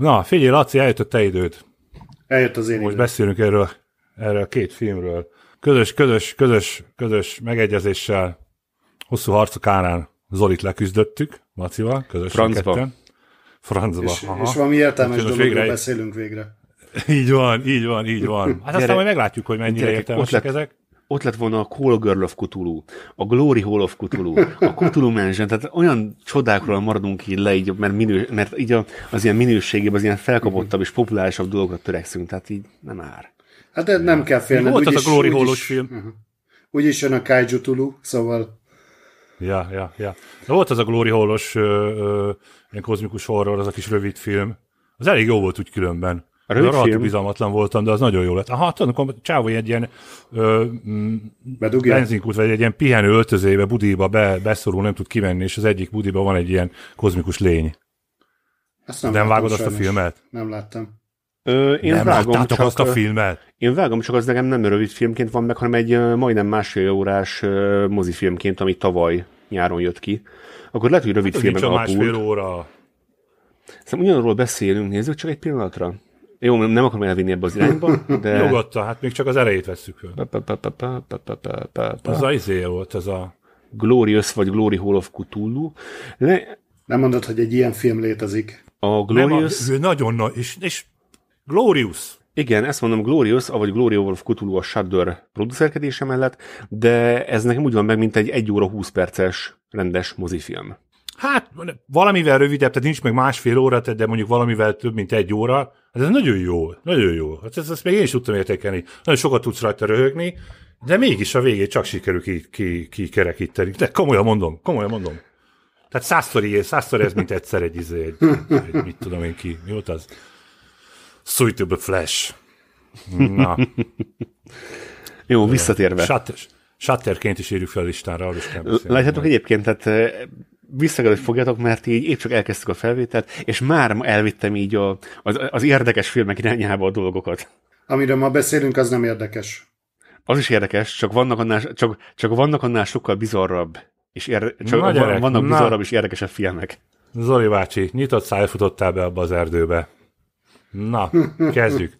Na, figyelj, Laci, eljött a te időt. Eljött az én Most beszélünk erről, erről a két filmről. Közös, közös, közös, közös megegyezéssel hosszú harcok árán Zolit leküzdöttük Macival, közös Francba. Francba. És, és valami értelmes dologról végre... beszélünk végre. Így van, így van, így van. Hát Gyere. aztán majd meglátjuk, hogy mennyire értelmesek ezek ott lett volna a Call Girl of Cthulhu, a Glory Hall of Cthulhu, a Cthulhu Mansion, tehát olyan csodákról maradunk így le, így, mert, minő, mert így az ilyen minőségében, az ilyen felkapottabb és populárisabb dolgokra törekszünk, tehát így nem ár. Hát de nem kell félni. Volt az a Glory hall film. Uh-huh. Úgyis jön a Kaiju Tulu, szóval... Ja, ja, ja. De volt az a Glory Hall-os ö, ilyen kozmikus horror, az a kis rövid film. Az elég jó volt úgy különben rövid bizalmatlan voltam, de az nagyon jó lett. Aha, tudom, hát akkor Csávó egy ilyen ö, benzinkút, vagy egy ilyen pihenő öltözébe, budiba be, beszorul, nem tud kimenni, és az egyik budiba van egy ilyen kozmikus lény. Ezt nem, nem vágod azt a filmet? Nem láttam. Ö, én nem vágom, csak, azt a filmet? Én vágom, csak az nekem nem rövid filmként van meg, hanem egy majdnem másfél órás mozifilmként, ami tavaly nyáron jött ki. Akkor lehet, hogy rövid hát, filmen alapul. másfél óra. Szerintem ugyanarról beszélünk, nézzük csak egy pillanatra. Jó, nem akarom elvinni ebbe az irányba, de... Nyugodtan, hát még csak az erejét vesszük föl. Az az izé volt, ez a... Glorious vagy Glory Hall of Cthulhu. Le... Nem mondod, hogy egy ilyen film létezik. A Glorious... Nem, a, ő nagyon nagy, és, és Glorious. Igen, ezt mondom, Glorious, vagy Glory of Cthulhu a Shudder producerkedése mellett, de ez nekem úgy van meg, mint egy 1 óra 20 perces rendes mozifilm. Hát valamivel rövidebb, tehát nincs meg másfél óra, de mondjuk valamivel több, mint egy óra, Hát ez nagyon jó, nagyon jó. Hát ezt, ezt még én is tudtam értékelni. Nagyon sokat tudsz rajta röhögni, de mégis a végét csak sikerül kikerekíteni. Ki, ki de komolyan mondom, komolyan mondom. Tehát százszor, ilyen, százszor ez, mint egyszer egy, egy, izé, egy, egy, mit tudom én ki, mi volt az? Sweet the Flash. Na. Jó, visszatérve. Shutter, shutterként is írjuk fel a listára, arról is kell Látjátok egyébként, tehát vissza kell, hogy fogjatok, mert így épp csak elkezdtük a felvételt, és már elvittem így a, az, az érdekes filmek irányába a dolgokat. Amiről ma beszélünk, az nem érdekes. Az is érdekes, csak vannak annál, csak, csak vannak annál sokkal bizarrabb, és ér, csak na, gyerek, vannak bizarrabb na. és érdekesebb filmek. Zoli bácsi, nyitott száj futottál be abba az erdőbe. Na, kezdjük.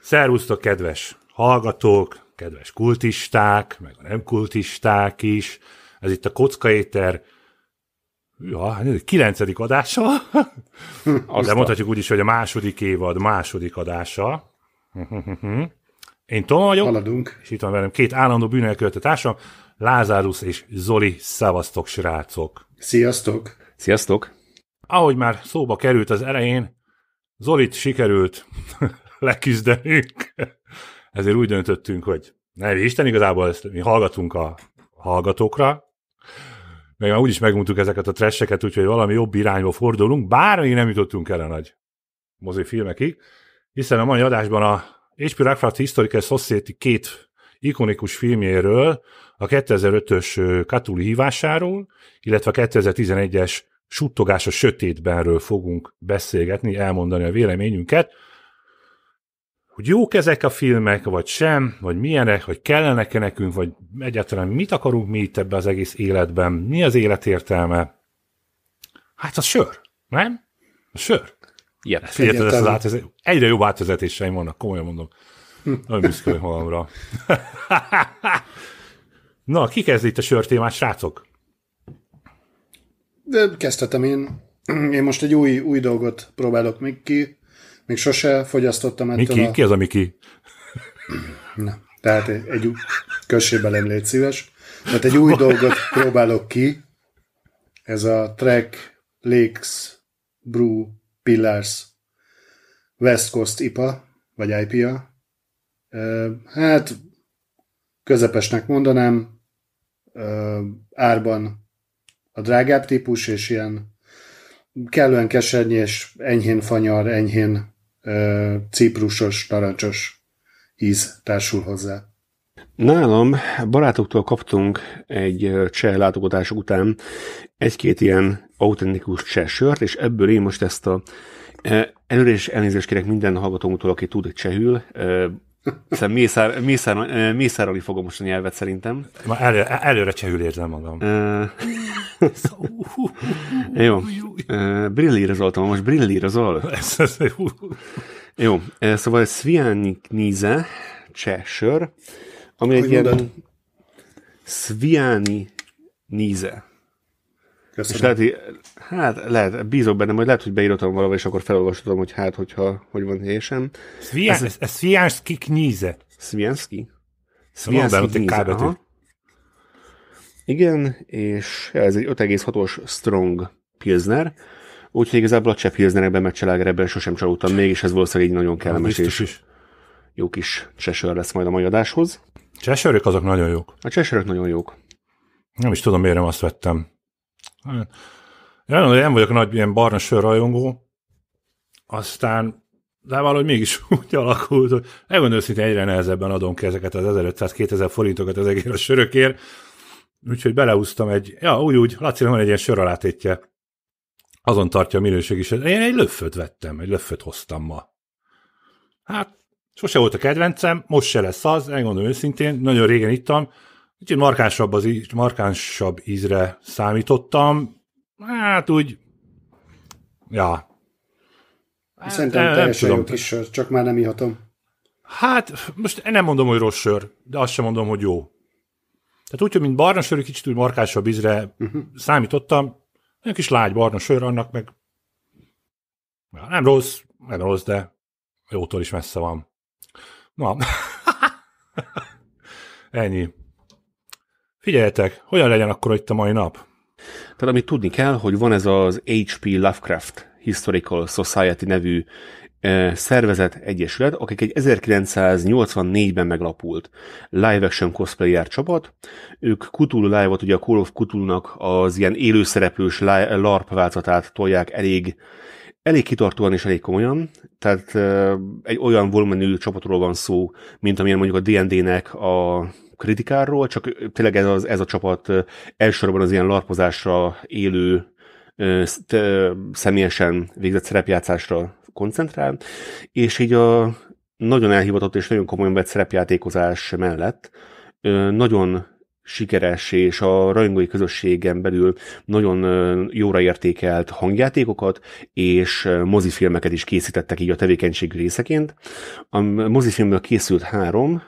Szervusztok, kedves hallgatók, kedves kultisták, meg a nem kultisták is. Ez itt a Kockaéter ja, hát kilencedik adása, de mondhatjuk úgy is, hogy a második évad második adása. Én Tom vagyok, Haladunk. és itt van velem két állandó bűnelkövető társam, Lázárus és Zoli, szavaztok srácok! Sziasztok! Sziasztok! Ahogy már szóba került az elején, Zolit sikerült leküzdenünk, ezért úgy döntöttünk, hogy ne Isten, igazából ezt mi hallgatunk a hallgatókra, meg már úgyis megmutuk ezeket a tresseket, úgyhogy valami jobb irányba fordulunk, bár még nem jutottunk el a nagy mozifilmekig, hiszen a mai adásban a H.P. Lovecraft Historical Society két ikonikus filmjéről, a 2005-ös Katuli hívásáról, illetve a 2011-es Suttogás a sötétbenről fogunk beszélgetni, elmondani a véleményünket hogy jók ezek a filmek, vagy sem, vagy milyenek, vagy kellenek-e nekünk, vagy egyáltalán mit akarunk mi itt ebbe az egész életben, mi az élet értelme. Hát az sör, nem? A sör. Ilyen. Hát, figyelj, ez az átvezet... egyre jobb átvezetéseim vannak, komolyan mondom. Nagyon büszke vagyok magamra. Na, ki kezd itt a sör témát, srácok? De kezdhetem én. Én most egy új, új dolgot próbálok még ki. Még sose fogyasztottam ettől Miki? A... Ki az a Miki? Na, tehát egy kössé nem légy szíves. Tehát egy új dolgot próbálok ki. Ez a Trek Lakes Brew Pillars West Coast IPA, vagy IPA. Hát közepesnek mondanám, árban a drágább típus, és ilyen kellően kesernyés, enyhén fanyar, enyhén ciprusos, narancsos íz társul hozzá. Nálam barátoktól kaptunk egy cseh látogatás után egy-két ilyen autentikus cseh sört, és ebből én most ezt a Előre is elnézést kérek minden hallgatónktól, aki tud csehül, hiszen szóval mészár, mészár, mészárolni fogom most a nyelvet szerintem. Már elő, előre csehül érzem magam. Jó. Brillírozoltam, most brillírozol. Jó, szóval Svianiknize, csehsör, ami egy ilyen Sviani Nize. Köszönöm. És lehet, hogy, hát lehet, bízok benne, majd lehet, hogy beírtam valahol, és akkor felolvastatom, hogy hát, hogyha, hogy van helyesen. Svianski kníze. Svianski? Svianski kníze, Igen, és ez egy 5,6-os strong pilsner, úgyhogy igazából a cseh pilsnerekben, meg cselágerekben sosem csalódtam, mégis ez valószínűleg egy nagyon kellemes és is. jó kis csesör lesz majd a mai adáshoz. Csesörök azok nagyon jók. A csesörök nagyon jók. Nem is tudom, miért nem azt vettem. Én nem vagyok nagy ilyen barna sörrajongó, aztán de valahogy mégis úgy alakult, hogy megmondom őszintén, egyre nehezebben adom ki ezeket az 1500-2000 forintokat az egér a sörökért, úgyhogy beleúztam egy, ja, úgy, úgy, laci van egy ilyen sör alátétje, azon tartja a minőség is. Én egy löfföt vettem, egy löfföt hoztam ma. Hát, sose volt a kedvencem, most se lesz az, megmondom őszintén, nagyon régen ittam, Úgyhogy markánsabb, az íz, markánsabb ízre számítottam. Hát úgy... Ja. Hát, Szerintem nem, teljesen nem tudom. jó kis sör, csak már nem ihatom. Hát, most nem mondom, hogy rossz sör, de azt sem mondom, hogy jó. Tehát úgy, hogy mint barna sör, kicsit úgy markásabb ízre uh-huh. számítottam. Egy kis lágy barna sör, annak meg ja, nem rossz, nem rossz, de jótól is messze van. Na, ennyi. Figyeljetek, hogyan legyen akkor itt a mai nap? Tehát amit tudni kell, hogy van ez az H.P. Lovecraft Historical Society nevű eh, szervezet, egyesület, akik egy 1984-ben meglapult live action cosplayer csapat. Ők Cthulhu live ugye a Call of Cthulhu-nak az ilyen élőszereplős LARP változatát tolják elég, elég kitartóan és elég komolyan. Tehát eh, egy olyan volumenű csapatról van szó, mint amilyen mondjuk a D&D-nek a kritikáról, csak tényleg ez, az, ez a csapat elsősorban az ilyen larpozásra élő, személyesen végzett szerepjátszásra koncentrál, és így a nagyon elhivatott és nagyon komolyan vett szerepjátékozás mellett nagyon sikeres és a rajongói közösségen belül nagyon jóra értékelt hangjátékokat és mozifilmeket is készítettek így a tevékenység részeként. A mozifilmből készült három,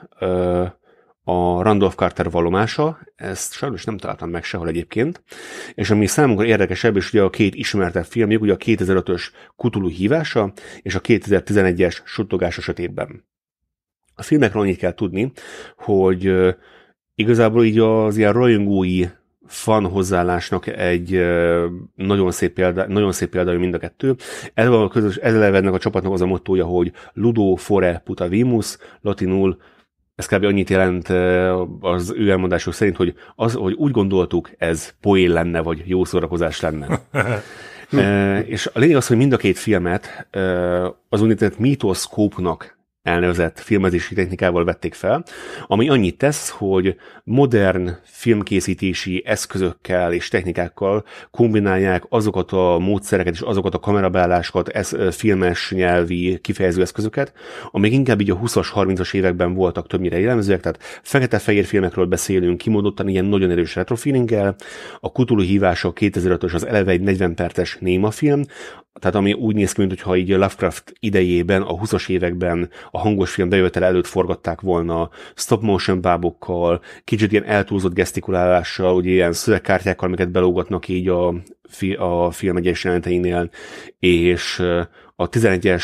a Randolph Carter valomása, ezt sajnos nem találtam meg sehol egyébként, és ami számunkra érdekesebb, és ugye a két ismertebb filmjük, ugye a 2005-ös Kutulu hívása és a 2011-es Suttogás a sötétben. A filmekről annyit kell tudni, hogy igazából így az ilyen rajongói fan hozzáállásnak egy nagyon szép példa, nagyon szép példa mind a kettő. Ezzel a közös, ez a csapatnak az a mottója, hogy Ludo fore puta vimus, latinul ez kb. annyit jelent az ő elmondások szerint, hogy az, hogy úgy gondoltuk, ez poén lenne, vagy jó szórakozás lenne. e, és a lényeg az, hogy mind a két filmet az úgynevezett mítoszkópnak elnevezett filmezési technikával vették fel, ami annyit tesz, hogy modern filmkészítési eszközökkel és technikákkal kombinálják azokat a módszereket és azokat a kamerabeállásokat, ez, filmes nyelvi kifejező eszközöket, amik inkább így a 20-as, 30-as években voltak többnyire jellemzőek, tehát fekete-fehér filmekről beszélünk, kimondottan ilyen nagyon erős retrofeelinggel, a Cthulhu hívása 2005-ös az eleve egy 40 perces néma film, tehát ami úgy néz ki, mintha így Lovecraft idejében, a 20-as években a hangos film bejövetel előtt forgatták volna stop motion bábokkal, kicsit ilyen eltúlzott gesztikulálással, ugye ilyen szövegkártyákkal, amiket belógatnak így a, fi, a film egyes jeleneteinél, és a 11-es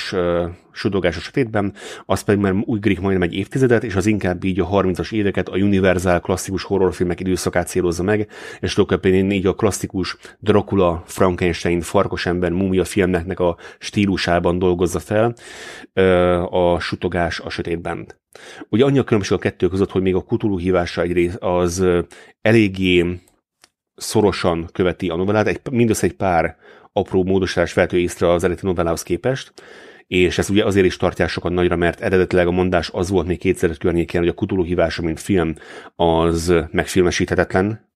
a sötétben, az pedig már grik, majdnem egy évtizedet, és az inkább így a 30-as éveket a Universal klasszikus horrorfilmek időszakát célozza meg, és tulajdonképpen így a klasszikus Dracula, Frankenstein, Farkasember, Mumia filmeknek a stílusában dolgozza fel a sutogás a sötétben. Ugye annyi a különbség a kettő között, hogy még a kutuló hívása egyrészt az eléggé szorosan követi a novellát, egy, mindössze egy pár apró módosítás vető észre az eredeti novellához képest, és ezt ugye azért is tartják sokan nagyra, mert eredetileg a mondás az volt még 2000 környékén, hogy a kutuló hívása, mint film, az megfilmesíthetetlen,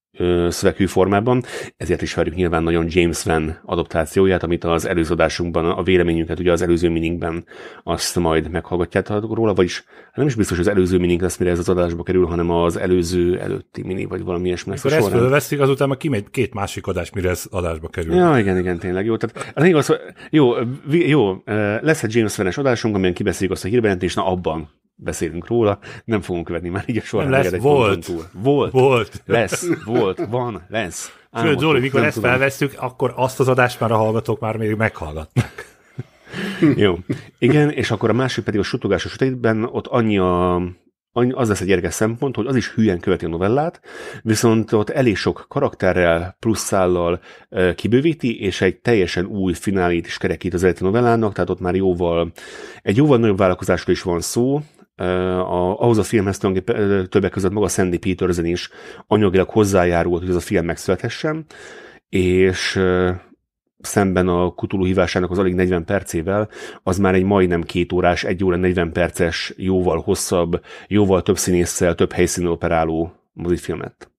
szövegű formában, ezért is várjuk nyilván nagyon James Van adaptációját, amit az előző adásunkban, a véleményünket ugye az előző miningben azt majd meghallgatjátok róla, vagyis nem is biztos, hogy az előző mining lesz, mire ez az adásba kerül, hanem az előző előtti mini, vagy valami ilyesmi. Akkor ezt fölveszik, azután már kimegy két másik adás, mire ez adásba kerül. Ja, igen, igen, tényleg jó. Tehát az igaz, hogy jó, jó, lesz egy James Van-es adásunk, amilyen kibeszéljük azt a hírbejelentést, na abban beszélünk róla, nem fogunk követni, már így a során. Lesz, egy volt. Túl. Volt. Volt. Lesz, volt, van, lesz. Sőt, Zoli, mikor ezt tudom. felvesztük, akkor azt az adást már a hallgatók már még meghallgatnak. Jó. Igen, és akkor a másik pedig a a ütétben ott annyi a az lesz egy érdekes szempont, hogy az is hülyen követi a novellát, viszont ott elég sok karakterrel, plusz e, kibővíti, és egy teljesen új finálét is kerekít az eredeti novellának, tehát ott már jóval, egy jóval nagyobb vállalkozásról is van szó, a, ahhoz a filmhez többek között maga Sandy Peterson is anyagilag hozzájárult, hogy ez a film megszülethessen, és szemben a Kutuló hívásának az alig 40 percével, az már egy majdnem két órás, egy óra 40 perces, jóval hosszabb, jóval több színésszel, több helyszínen operáló mozifilmet.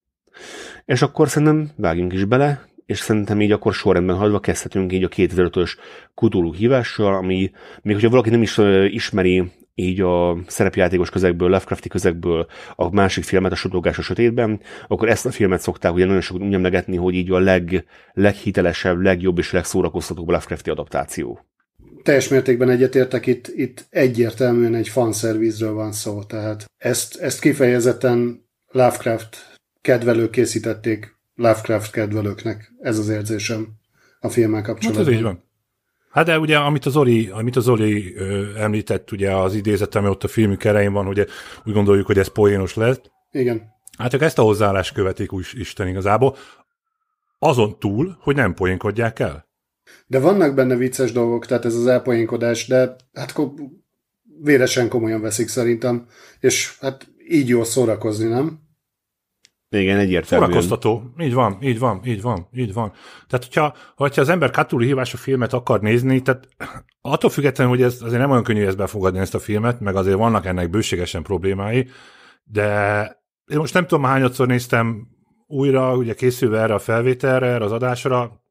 És akkor szerintem vágjunk is bele, és szerintem így akkor sorrendben hagyva kezdhetünk így a 2005-ös kutuló hívással, ami még hogyha valaki nem is ismeri így a szerepjátékos közegből, Lovecrafti közegből a másik filmet, a Sodogás a Sötétben, akkor ezt a filmet szokták ugye nagyon sokat úgy emlegetni, hogy így a leg, leghitelesebb, legjobb és legszórakoztatóbb Lovecrafti adaptáció. Teljes mértékben egyetértek, itt, itt egyértelműen egy fanszervizről van szó, tehát ezt, ezt kifejezetten Lovecraft kedvelők készítették Lovecraft kedvelőknek, ez az érzésem a filmmel kapcsolatban. Hát ez így van. Hát de ugye, amit az Zoli, amit az Zoli ö, említett, ugye az idézet, ami ott a filmük erején van, ugye úgy gondoljuk, hogy ez poénos lesz. Igen. Hát csak ezt a hozzáállást követik úgy Isten igazából, azon túl, hogy nem poénkodják el. De vannak benne vicces dolgok, tehát ez az elpoénkodás, de hát akkor véresen komolyan veszik szerintem, és hát így jó szórakozni, nem? Igen, egyértelmű. Forakoztató. Így van, így van, így van, így van. Tehát, hogyha, hogyha az ember Cthulhu hívású filmet akar nézni, tehát attól függetlenül, hogy ez, azért nem olyan könnyű ezt befogadni ezt a filmet, meg azért vannak ennek bőségesen problémái, de én most nem tudom, hányadszor néztem újra, ugye készülve erre a felvételre, erre az adásra,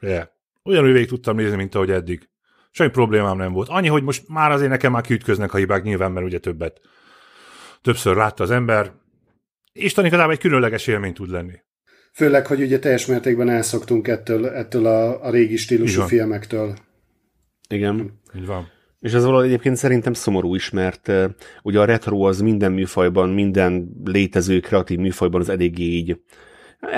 de olyan végig tudtam nézni, mint ahogy eddig. Semmi problémám nem volt. Annyi, hogy most már azért nekem már kiütköznek a hibák nyilván, mert ugye többet. Többször látta az ember, Isten igazából hát egy különleges élmény tud lenni. Főleg, hogy ugye teljes mértékben elszoktunk ettől, ettől a, a régi stílusú filmektől. Igen. Így van. És ez valahogy egyébként szerintem szomorú is, mert uh, ugye a retro az minden műfajban, minden létező kreatív műfajban az eléggé így,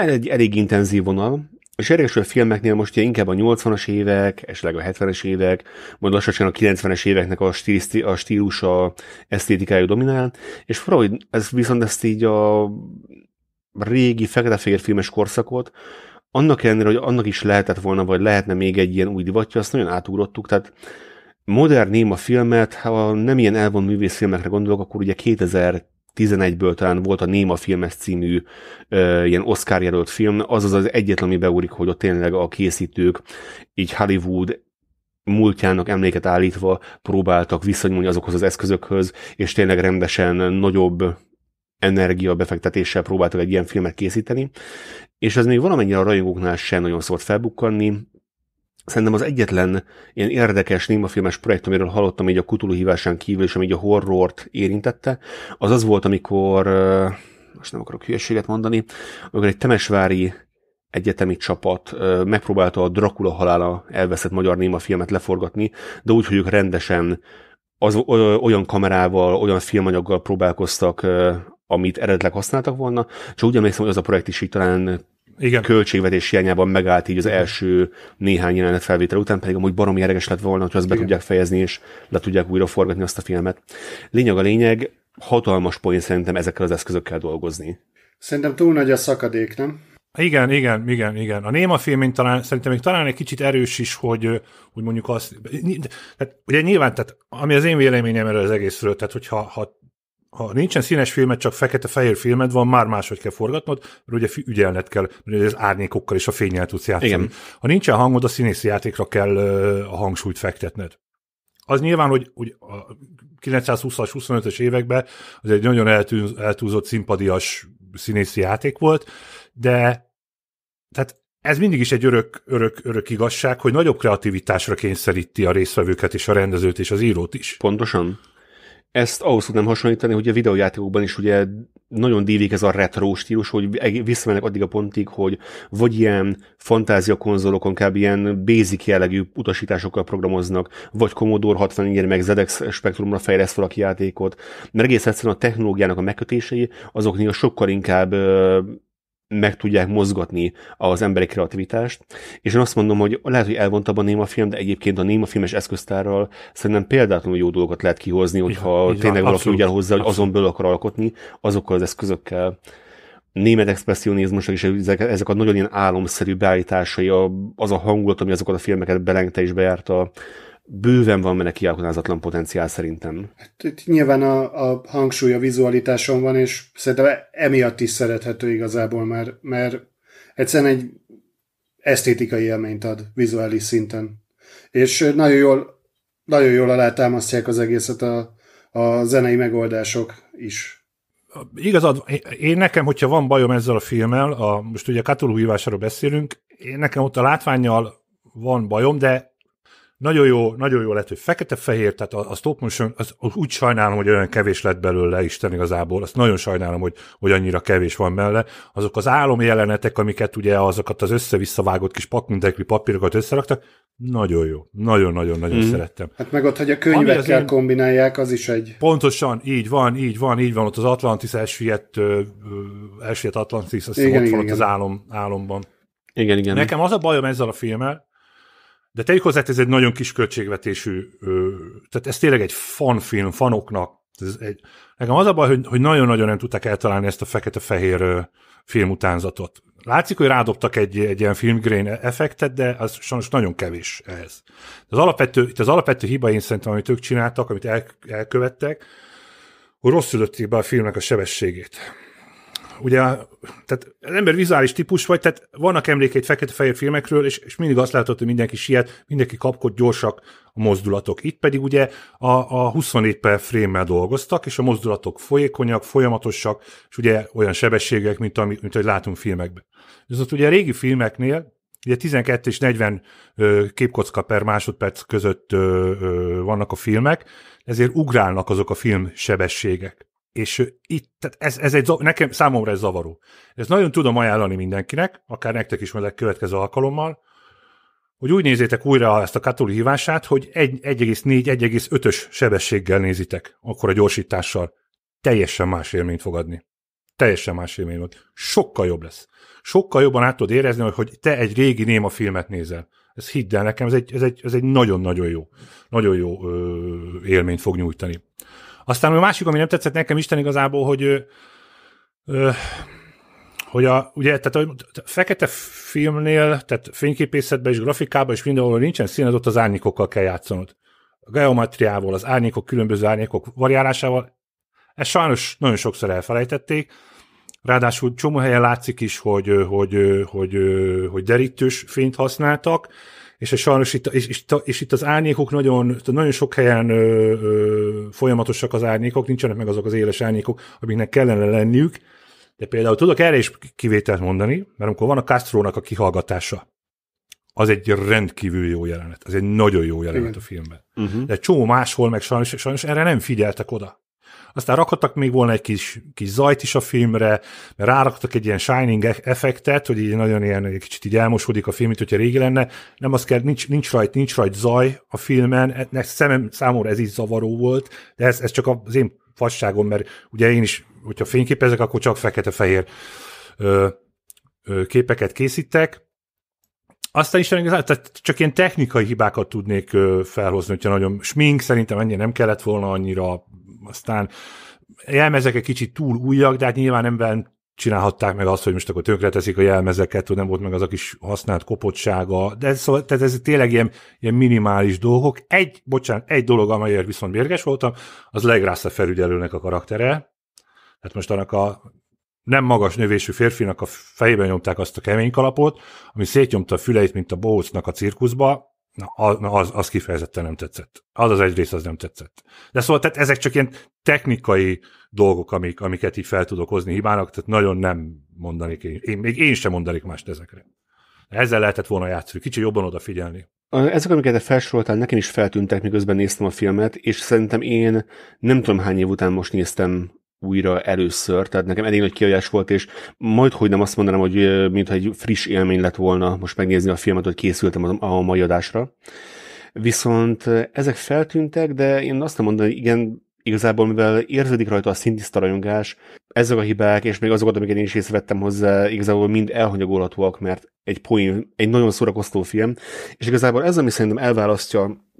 egy elég intenzív vonal, a seregeső filmeknél most ugye inkább a 80-as évek, esetleg a 70-es évek, majd lassan a 90-es éveknek a, stílusa, a stílusa, esztétikája dominál, és Freud ez viszont ezt így a régi fekete-fehér filmes korszakot, annak ellenére, hogy annak is lehetett volna, vagy lehetne még egy ilyen új divatja, azt nagyon átugrottuk, tehát modern néma filmet, ha nem ilyen elvon művészfilmekre gondolok, akkor ugye 2000 11-ből talán volt a Néma filmes című ö, ilyen Oscar jelölt film, az az az egyetlen, ami beúrik, hogy ott tényleg a készítők így Hollywood múltjának emléket állítva próbáltak visszanyúlni azokhoz az eszközökhöz, és tényleg rendesen nagyobb energia befektetéssel próbáltak egy ilyen filmet készíteni, és ez még valamennyire a rajongóknál sem nagyon szólt felbukkanni, Szerintem az egyetlen ilyen érdekes némafilmes projekt, amiről hallottam így a kutuló hívásán kívül, és ami így a horrort érintette, az az volt, amikor, most nem akarok hülyeséget mondani, amikor egy temesvári egyetemi csapat megpróbálta a Dracula halála elveszett magyar némafilmet leforgatni, de úgy, hogy ők rendesen az, olyan kamerával, olyan filmanyaggal próbálkoztak, amit eredetileg használtak volna, csak úgy emlékszem, hogy az a projekt is így talán igen. költségvetés hiányában megállt így az igen. első néhány jelenet felvétel után, pedig amúgy baromi érdekes lett volna, hogy azt be igen. tudják fejezni, és le tudják újra forgatni azt a filmet. Lényeg a lényeg, hatalmas poén szerintem ezekkel az eszközökkel dolgozni. Szerintem túl nagy a szakadék, nem? Igen, igen, igen, igen. A Néma film talán, szerintem még talán egy kicsit erős is, hogy, hogy mondjuk azt, tehát ugye nyilván, tehát ami az én véleményem erről az egészről, tehát hogyha ha ha nincsen színes filmet, csak fekete-fehér filmed van, már máshogy kell forgatnod, mert ugye ügyelned kell, mert az árnyékokkal és a fényjel tudsz játszani. Igen. Ha nincsen hangod, a színészi játékra kell a hangsúlyt fektetned. Az nyilván, hogy, hogy a 920-as, 25-ös években az egy nagyon eltúzott szimpadias színészi játék volt, de tehát ez mindig is egy örök, örök, örök igazság, hogy nagyobb kreativitásra kényszeríti a résztvevőket és a rendezőt és az írót is. Pontosan ezt ahhoz tudnám hasonlítani, hogy a videójátékokban is ugye nagyon dívik ez a retro stílus, hogy visszamennek addig a pontig, hogy vagy ilyen fantázia-konzolokon kb. ilyen basic jellegű utasításokkal programoznak, vagy Commodore 64 meg ZX spektrumra fejleszt valaki játékot, mert egész egyszerűen a technológiának a megkötései azoknél sokkal inkább meg tudják mozgatni az emberi kreativitást, és én azt mondom, hogy lehet, hogy elvontabb a néma film, de egyébként a néma filmes eszköztárral szerintem példátlanul jó dolgokat lehet kihozni, hogyha igen, tényleg valaki úgy hozzá, hogy azon belül akar alkotni, azokkal az eszközökkel, német expressionizmusnak is ezek, ezek a nagyon ilyen álomszerű beállításai, a, az a hangulat, ami azokat a filmeket belengte és bejárta, bőven van benne kiaknázatlan potenciál szerintem. Hát, itt nyilván a, a hangsúly a vizualitáson van, és szerintem emiatt is szerethető igazából, mert, mert egyszerűen egy esztétikai élményt ad vizuális szinten. És nagyon jól, nagyon jól alátámasztják az egészet a, a zenei megoldások is igazad, én nekem, hogyha van bajom ezzel a filmmel, a, most ugye a Cthulhu hívásáról beszélünk, én nekem ott a látványjal van bajom, de nagyon jó, nagyon jó lett, hogy fekete-fehér, tehát a, a stop motion, az, az úgy sajnálom, hogy olyan kevés lett belőle, Isten igazából, azt nagyon sajnálom, hogy, hogy annyira kevés van mellé. Azok az álom jelenetek, amiket ugye azokat az össze-visszavágott kis pakmintekli papírokat összeraktak, nagyon jó. Nagyon-nagyon-nagyon mm. szerettem. Hát meg ott, hogy a könyvekkel én... kombinálják, az is egy... Pontosan, így van, így van, így van, ott az Atlantis elsüllyedt, elsüllyedt Atlantis, azt igen, ott igen, van ott igen. az álom, álomban. Igen, igen. Nekem az a bajom ezzel a filmmel, de tegyük hozzá, ez egy nagyon kis költségvetésű, ö, tehát ez tényleg egy fanfilm, fanoknak. Ez egy, nekem az a baj, hogy, hogy nagyon-nagyon nem tudták eltalálni ezt a fekete-fehér filmutánzatot. Látszik, hogy rádobtak egy, egy ilyen filmgrain effektet, de az sajnos nagyon kevés ehhez. Az alapvető, itt az alapvető hiba én szerintem, amit ők csináltak, amit el, elkövettek, hogy rosszul be a filmnek a sebességét ugye, tehát az ember vizuális típus vagy, tehát vannak emlékeid fekete-fehér filmekről, és, és mindig azt látod, hogy mindenki siet, mindenki kapkod, gyorsak a mozdulatok. Itt pedig ugye a, a 24 per frame dolgoztak, és a mozdulatok folyékonyak, folyamatosak, és ugye olyan sebességek, mint, ami, mint hogy látunk filmekben. Viszont ugye a régi filmeknél, Ugye 12 és 40 képkocka per másodperc között vannak a filmek, ezért ugrálnak azok a filmsebességek és itt, tehát ez, ez egy, nekem, számomra ez zavaró. Ez nagyon tudom ajánlani mindenkinek, akár nektek is majd a következő alkalommal, hogy úgy nézzétek újra ezt a katoli hívását, hogy 1,4-1,5-ös sebességgel nézitek, akkor a gyorsítással. Teljesen más élményt fogadni, Teljesen más élmény volt. Sokkal jobb lesz. Sokkal jobban át tudod érezni, hogy te egy régi néma filmet nézel. Ez hidd el nekem, ez egy, ez egy, ez egy nagyon-nagyon jó, nagyon jó ö, élményt fog nyújtani. Aztán a másik, ami nem tetszett nekem Isten igazából, hogy ö, hogy a, ugye, tehát a fekete filmnél, tehát fényképészetben és grafikában és mindenhol nincsen szín, az ott az árnyékokkal kell játszanod. A geometriával, az árnyékok, különböző árnyékok variálásával, ezt sajnos nagyon sokszor elfelejtették, ráadásul csomó helyen látszik is, hogy, hogy, hogy, hogy, hogy derítős fényt használtak, és sajnos itt, és, és, és itt az árnyékok nagyon, nagyon sok helyen ö, ö, folyamatosak az árnyékok, nincsenek meg azok az éles árnyékok, amiknek kellene lenniük, de például tudok erre is kivételt mondani, mert amikor van a Castro-nak a kihallgatása, az egy rendkívül jó jelenet, az egy nagyon jó jelenet Igen. a filmben. Uh-huh. De csomó máshol meg sajnos, sajnos erre nem figyeltek oda aztán rakottak még volna egy kis, kis zajt is a filmre, mert ráraktak egy ilyen shining e- effektet, hogy így nagyon ilyen egy kicsit így elmosódik a film, mint hogyha régi lenne. Nem az kell, nincs, nincs rajt, nincs rajt zaj a filmen, ennek szemem, számomra ez is zavaró volt, de ez, ez csak az én fasságom, mert ugye én is, hogyha fényképezek, akkor csak fekete-fehér ö, ö, képeket készítek, aztán is csak ilyen technikai hibákat tudnék felhozni, hogyha nagyon smink, szerintem ennyi nem kellett volna annyira, aztán jelmezek egy kicsit túl újak, de hát nyilván nem csinálhatták meg azt, hogy most akkor tönkreteszik a jelmezeket, hogy nem volt meg az a kis használt kopottsága, de ez, szóval, tehát ez tényleg ilyen, ilyen minimális dolgok. Egy, bocsánat, egy dolog, amelyért viszont mérges voltam, az Legrász felügyelőnek a karaktere, tehát most annak a nem magas növésű férfinak a fejében nyomták azt a kemény kalapot, ami szétnyomta a füleit, mint a bohócnak a cirkuszba, Na, az, az kifejezetten nem tetszett. Az az egyrészt az nem tetszett. De szóval tehát ezek csak ilyen technikai dolgok, amik, amiket így fel tudok hozni hibának, tehát nagyon nem mondanék, én, én, még én sem mondanék mást ezekre. Ezzel lehetett volna játszani, kicsit jobban odafigyelni. Ezek, amiket te felsoroltál, nekem is feltűntek, miközben néztem a filmet, és szerintem én nem tudom hány év után most néztem újra először, tehát nekem elég nagy kiadás volt, és majd hogy nem azt mondanám, hogy mintha egy friss élmény lett volna most megnézni a filmet, hogy készültem a mai adásra. Viszont ezek feltűntek, de én azt nem mondom, hogy igen, igazából mivel érződik rajta a szintiszta rajongás, ezek a hibák, és még azokat, amiket én is észrevettem hozzá, igazából mind elhanyagolhatóak, mert egy poén, egy nagyon szórakoztó film, és igazából ez, ami szerintem elválasztja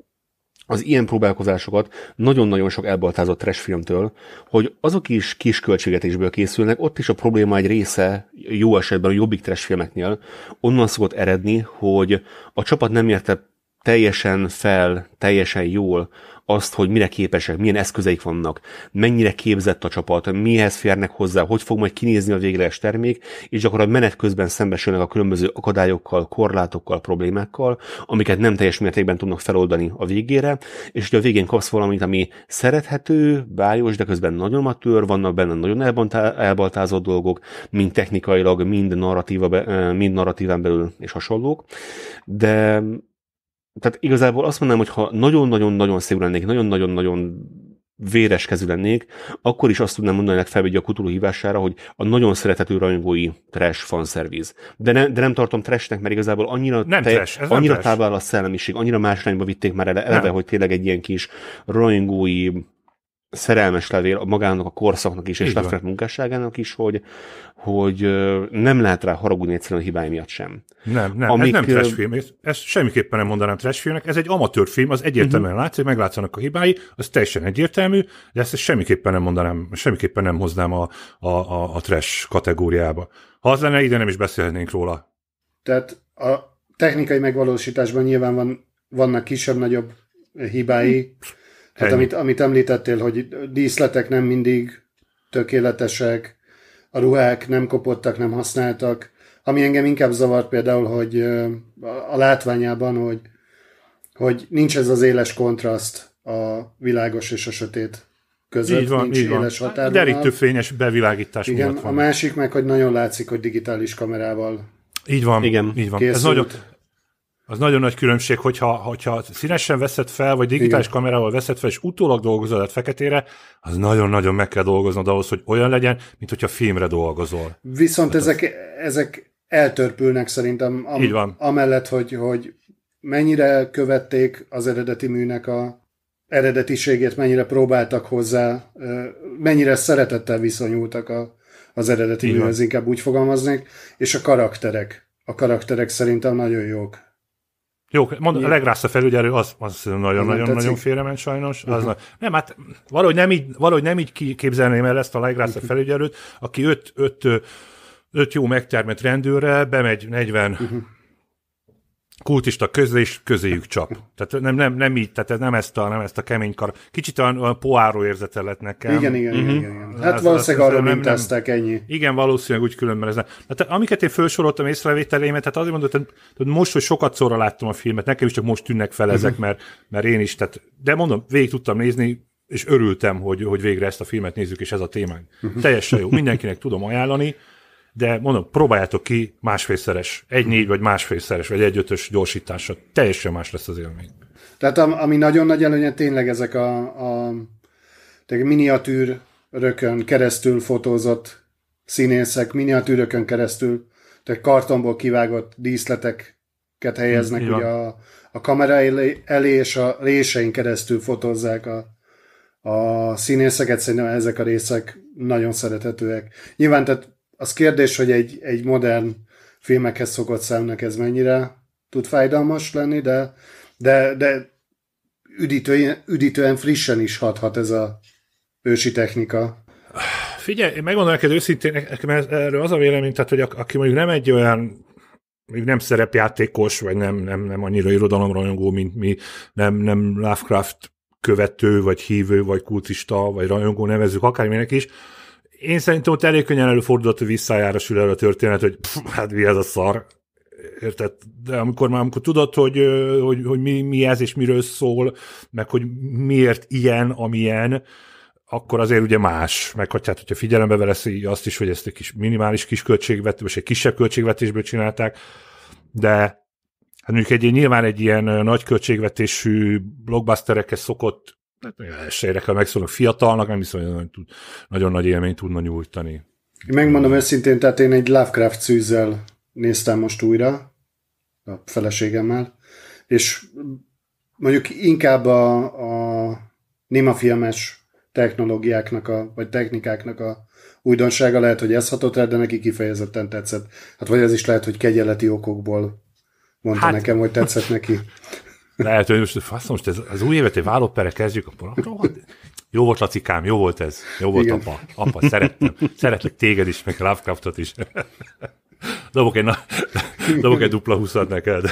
az ilyen próbálkozásokat nagyon-nagyon sok elbaltázott trash filmtől, hogy azok is kis költségetésből készülnek, ott is a probléma egy része, jó esetben a jobbik trash filmeknél, onnan szokott eredni, hogy a csapat nem érte teljesen fel, teljesen jól azt, hogy mire képesek, milyen eszközeik vannak, mennyire képzett a csapat, mihez férnek hozzá, hogy fog majd kinézni a végleges termék, és a menet közben szembesülnek a különböző akadályokkal, korlátokkal, problémákkal, amiket nem teljes mértékben tudnak feloldani a végére, és hogy a végén kapsz valamit, ami szerethető, bájos, de közben nagyon matőr, vannak benne nagyon elbaltázott dolgok, mind technikailag, mind, narratíva, mind narratíván belül és hasonlók, de tehát igazából azt mondanám, hogy ha nagyon-nagyon-nagyon szigorú lennék, nagyon-nagyon-nagyon véres kezű lennék, akkor is azt tudnám mondani legfeljebb így a kutuló hívására, hogy a nagyon szeretető rajongói trash fanszerviz. De, ne, de nem tartom trashnek, mert igazából annyira, nem te, trash, annyira nem távol a szellemiség, annyira más irányba vitték már eleve, nem. hogy tényleg egy ilyen kis rajongói szerelmes levél a magának a korszaknak is, és Lovecraft munkásságának is, hogy, hogy nem lehet rá haragudni egyszerűen a hibái miatt sem. Nem, nem, Amik, ez nem trash film, ezt, ezt semmiképpen nem mondanám trash filmnek, ez egy amatőr film, az egyértelműen uh-huh. látszik, meglátszanak a hibái, az teljesen egyértelmű, de ezt, ezt semmiképpen nem mondanám, semmiképpen nem hoznám a, a, a, a trash kategóriába. Ha az lenne, ide nem is beszélhetnénk róla. Tehát a technikai megvalósításban nyilván van, vannak kisebb-nagyobb hibái, hm tehát amit, amit említettél, hogy díszletek nem mindig tökéletesek, a ruhák nem kopottak, nem használtak. Ami engem inkább zavart például, hogy a látványában, hogy, hogy nincs ez az éles kontraszt a világos és a sötét között, így van, nincs így éles hát, van. Derítő fényes bevilágítás Igen, miatt van. a másik meg, hogy nagyon látszik, hogy digitális kamerával így van. Igen. Így van. Készült. Ez nagyon, az nagyon nagy különbség, hogyha, hogyha színesen veszed fel, vagy digitális Igen. kamerával veszed fel, és utólag dolgozod feketére, az nagyon-nagyon meg kell dolgoznod ahhoz, hogy olyan legyen, mint hogyha filmre dolgozol. Viszont Tehát ezek, az... ezek eltörpülnek szerintem, am, Így van. amellett, hogy, hogy mennyire követték az eredeti műnek a eredetiségét, mennyire próbáltak hozzá, mennyire szeretettel viszonyultak a, az eredeti Így műhöz, van. inkább úgy fogalmaznék, és a karakterek. A karakterek szerintem nagyon jók jó, mond, a legrásza felügyelő az, az nagyon-nagyon-nagyon félrement sajnos. Az, uh-huh. nem, hát valahogy nem így, valahogy nem így képzelném el ezt a legrásza uh-huh. felügyelőt, aki öt, öt, öt, öt jó megtermett rendőrrel bemegy 40 uh-huh mhm kultista közé, és közéjük csap. Tehát nem, nem, nem így, tehát nem ezt a, nem ezt a kemény kar. Kicsit olyan, olyan poáró érzete lett nekem. Igen, igen, uh-huh. igen, igen. Hát ez, valószínűleg arra mintázták ennyi. Igen, valószínűleg úgy különben ez nem. Na, amiket én felsoroltam észrevételémet, tehát azért mondom, hogy most, hogy sokat szóra láttam a filmet, nekem is csak most tűnnek fel mhm. ezek, mert, mert én is, tehát, de mondom, végig tudtam nézni, és örültem, hogy, hogy végre ezt a filmet nézzük, és ez a témánk. Uh-huh. Teljesen jó, mindenkinek tudom ajánlani de mondom, próbáljátok ki másfélszeres, egy négy vagy másfélszeres, vagy egy ötös gyorsítása, teljesen más lesz az élmény. Tehát ami nagyon nagy előnye tényleg ezek a, a miniatűr rökön keresztül fotózott színészek, miniatűrökön keresztül, tehát kartonból kivágott díszleteket helyeznek ugye a, a kamera elé, elé és a résein keresztül fotozzák a, a színészeket, szerintem ezek a részek nagyon szerethetőek. Nyilván tehát az kérdés, hogy egy, egy modern filmekhez szokott szemnek ez mennyire tud fájdalmas lenni, de, de, de üdítően, üdítően frissen is hathat ez a ősi technika. Figyelj, én megmondom neked őszintén, mert erről az a vélemény, tehát, hogy aki mondjuk nem egy olyan még nem szerepjátékos, vagy nem, nem, nem annyira irodalomrajongó, mint mi, nem, nem Lovecraft követő, vagy hívő, vagy kultista, vagy rajongó nevezük akárminek is, én szerintem ott elég könnyen előfordulhat, hogy visszajárásül el a történet, hogy pff, hát mi ez a szar, érted? De amikor már amikor tudod, hogy, hogy, hogy mi, mi ez és miről szól, meg hogy miért ilyen, amilyen, akkor azért ugye más, meg hogy hát, hogyha figyelembe vesz azt is, hogy ezt egy kis minimális kis költségvetés, vagy egy kisebb költségvetésből csinálták, de hát mondjuk egy, nyilván egy ilyen nagy költségvetésű blockbusterekhez szokott hát ha megszólok fiatalnak, nem hiszem, hogy nagyon nagy élményt tudna nyújtani. Én megmondom őszintén, tehát én egy Lovecraft szűzzel néztem most újra, a feleségemmel, és mondjuk inkább a, a némafilmes technológiáknak, a, vagy technikáknak a újdonsága lehet, hogy ez hatott rá, de neki kifejezetten tetszett. Hát vagy ez is lehet, hogy kegyeleti okokból mondta hát. nekem, hogy tetszett neki. Lehet, hogy most, faszom most ez, az új évet egy vállópere kezdjük, akkor jó volt Lacikám, jó volt ez, jó volt Igen. apa, apa, szerettem, szeretlek téged is, meg Lovecraftot is. Dobok egy, na, dobok egy dupla huszat neked.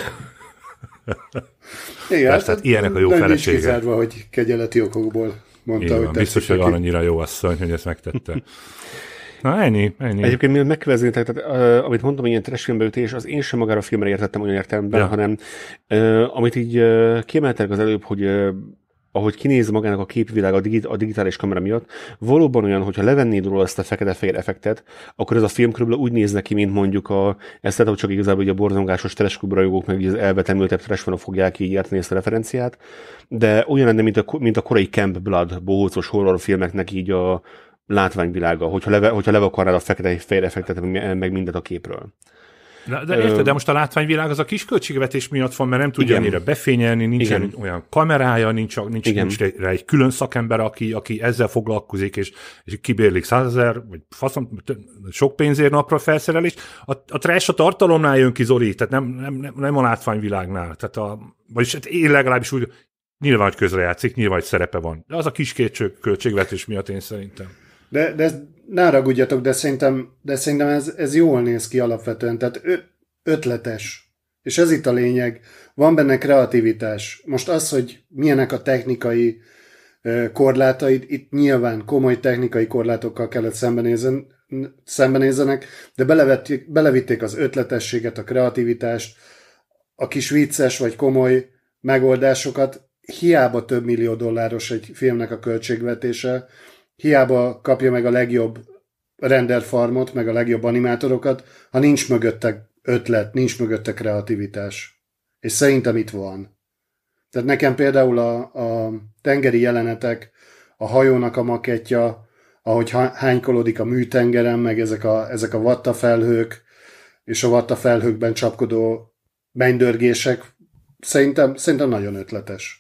Igen, Persze, hát, hát ilyenek a jó felesége. kizárva, hogy kegyeleti okokból mondta, Igen, hogy van, Biztos, hogy van annyira jó asszony, hogy ezt megtette. Na ennyi, ennyi. Egyébként miért megköveznétek, tehát, uh, amit mondtam, ilyen trash filmbeütés, az én sem magára a filmre értettem olyan értelemben, ja. hanem uh, amit így uh, kiemeltek az előbb, hogy uh, ahogy kinéz magának a képvilág a, digit, a digitális kamera miatt, valóban olyan, hogyha levennéd róla ezt a fekete-fehér effektet, akkor ez a film körülbelül úgy néz neki, mint mondjuk a, ez tehát csak igazából hogy a borzongásos tereskubra meg az elvetemültebb teresfona fogják így érteni ezt a referenciát, de olyan lenne, mint a, mint a korai Camp Blood bohócos horrorfilmeknek így a, látványvilága, hogyha leve, hogyha leve akarnád a fekete fehér effektet, meg mindent a képről. Na, de érted, de most a látványvilág az a kis költségvetés miatt van, mert nem tudja annyira befényelni, nincs Igen. olyan kamerája, nincs, nincs, nincs rá egy külön szakember, aki, aki ezzel foglalkozik, és, és kibérlik százezer, vagy faszom, sok pénzért napra felszerelés. A, a trash a tartalomnál jön ki Zoli, tehát nem, nem, nem, nem a látványvilágnál. Tehát a, vagyis hát én legalábbis úgy, nyilván, hogy közrejátszik, nyilván, hogy szerepe van. De az a kis költségvetés miatt én szerintem. De, de ne ragudjatok, de szerintem, de szerintem ez, ez jól néz ki alapvetően, tehát ö, ötletes. És ez itt a lényeg. Van benne kreativitás. Most az, hogy milyenek a technikai korlátaid, itt nyilván komoly technikai korlátokkal kellett szembenézen, szembenézenek, de belevették, belevitték az ötletességet, a kreativitást, a kis vicces vagy komoly megoldásokat. Hiába több millió dolláros egy filmnek a költségvetése, hiába kapja meg a legjobb renderfarmot, meg a legjobb animátorokat, ha nincs mögöttek ötlet, nincs mögötte kreativitás. És szerintem itt van. Tehát nekem például a, a tengeri jelenetek, a hajónak a maketja, ahogy hánykolódik a műtengeren, meg ezek a, ezek a vattafelhők, és a vattafelhőkben csapkodó mennydörgések, szerintem, szerintem nagyon ötletes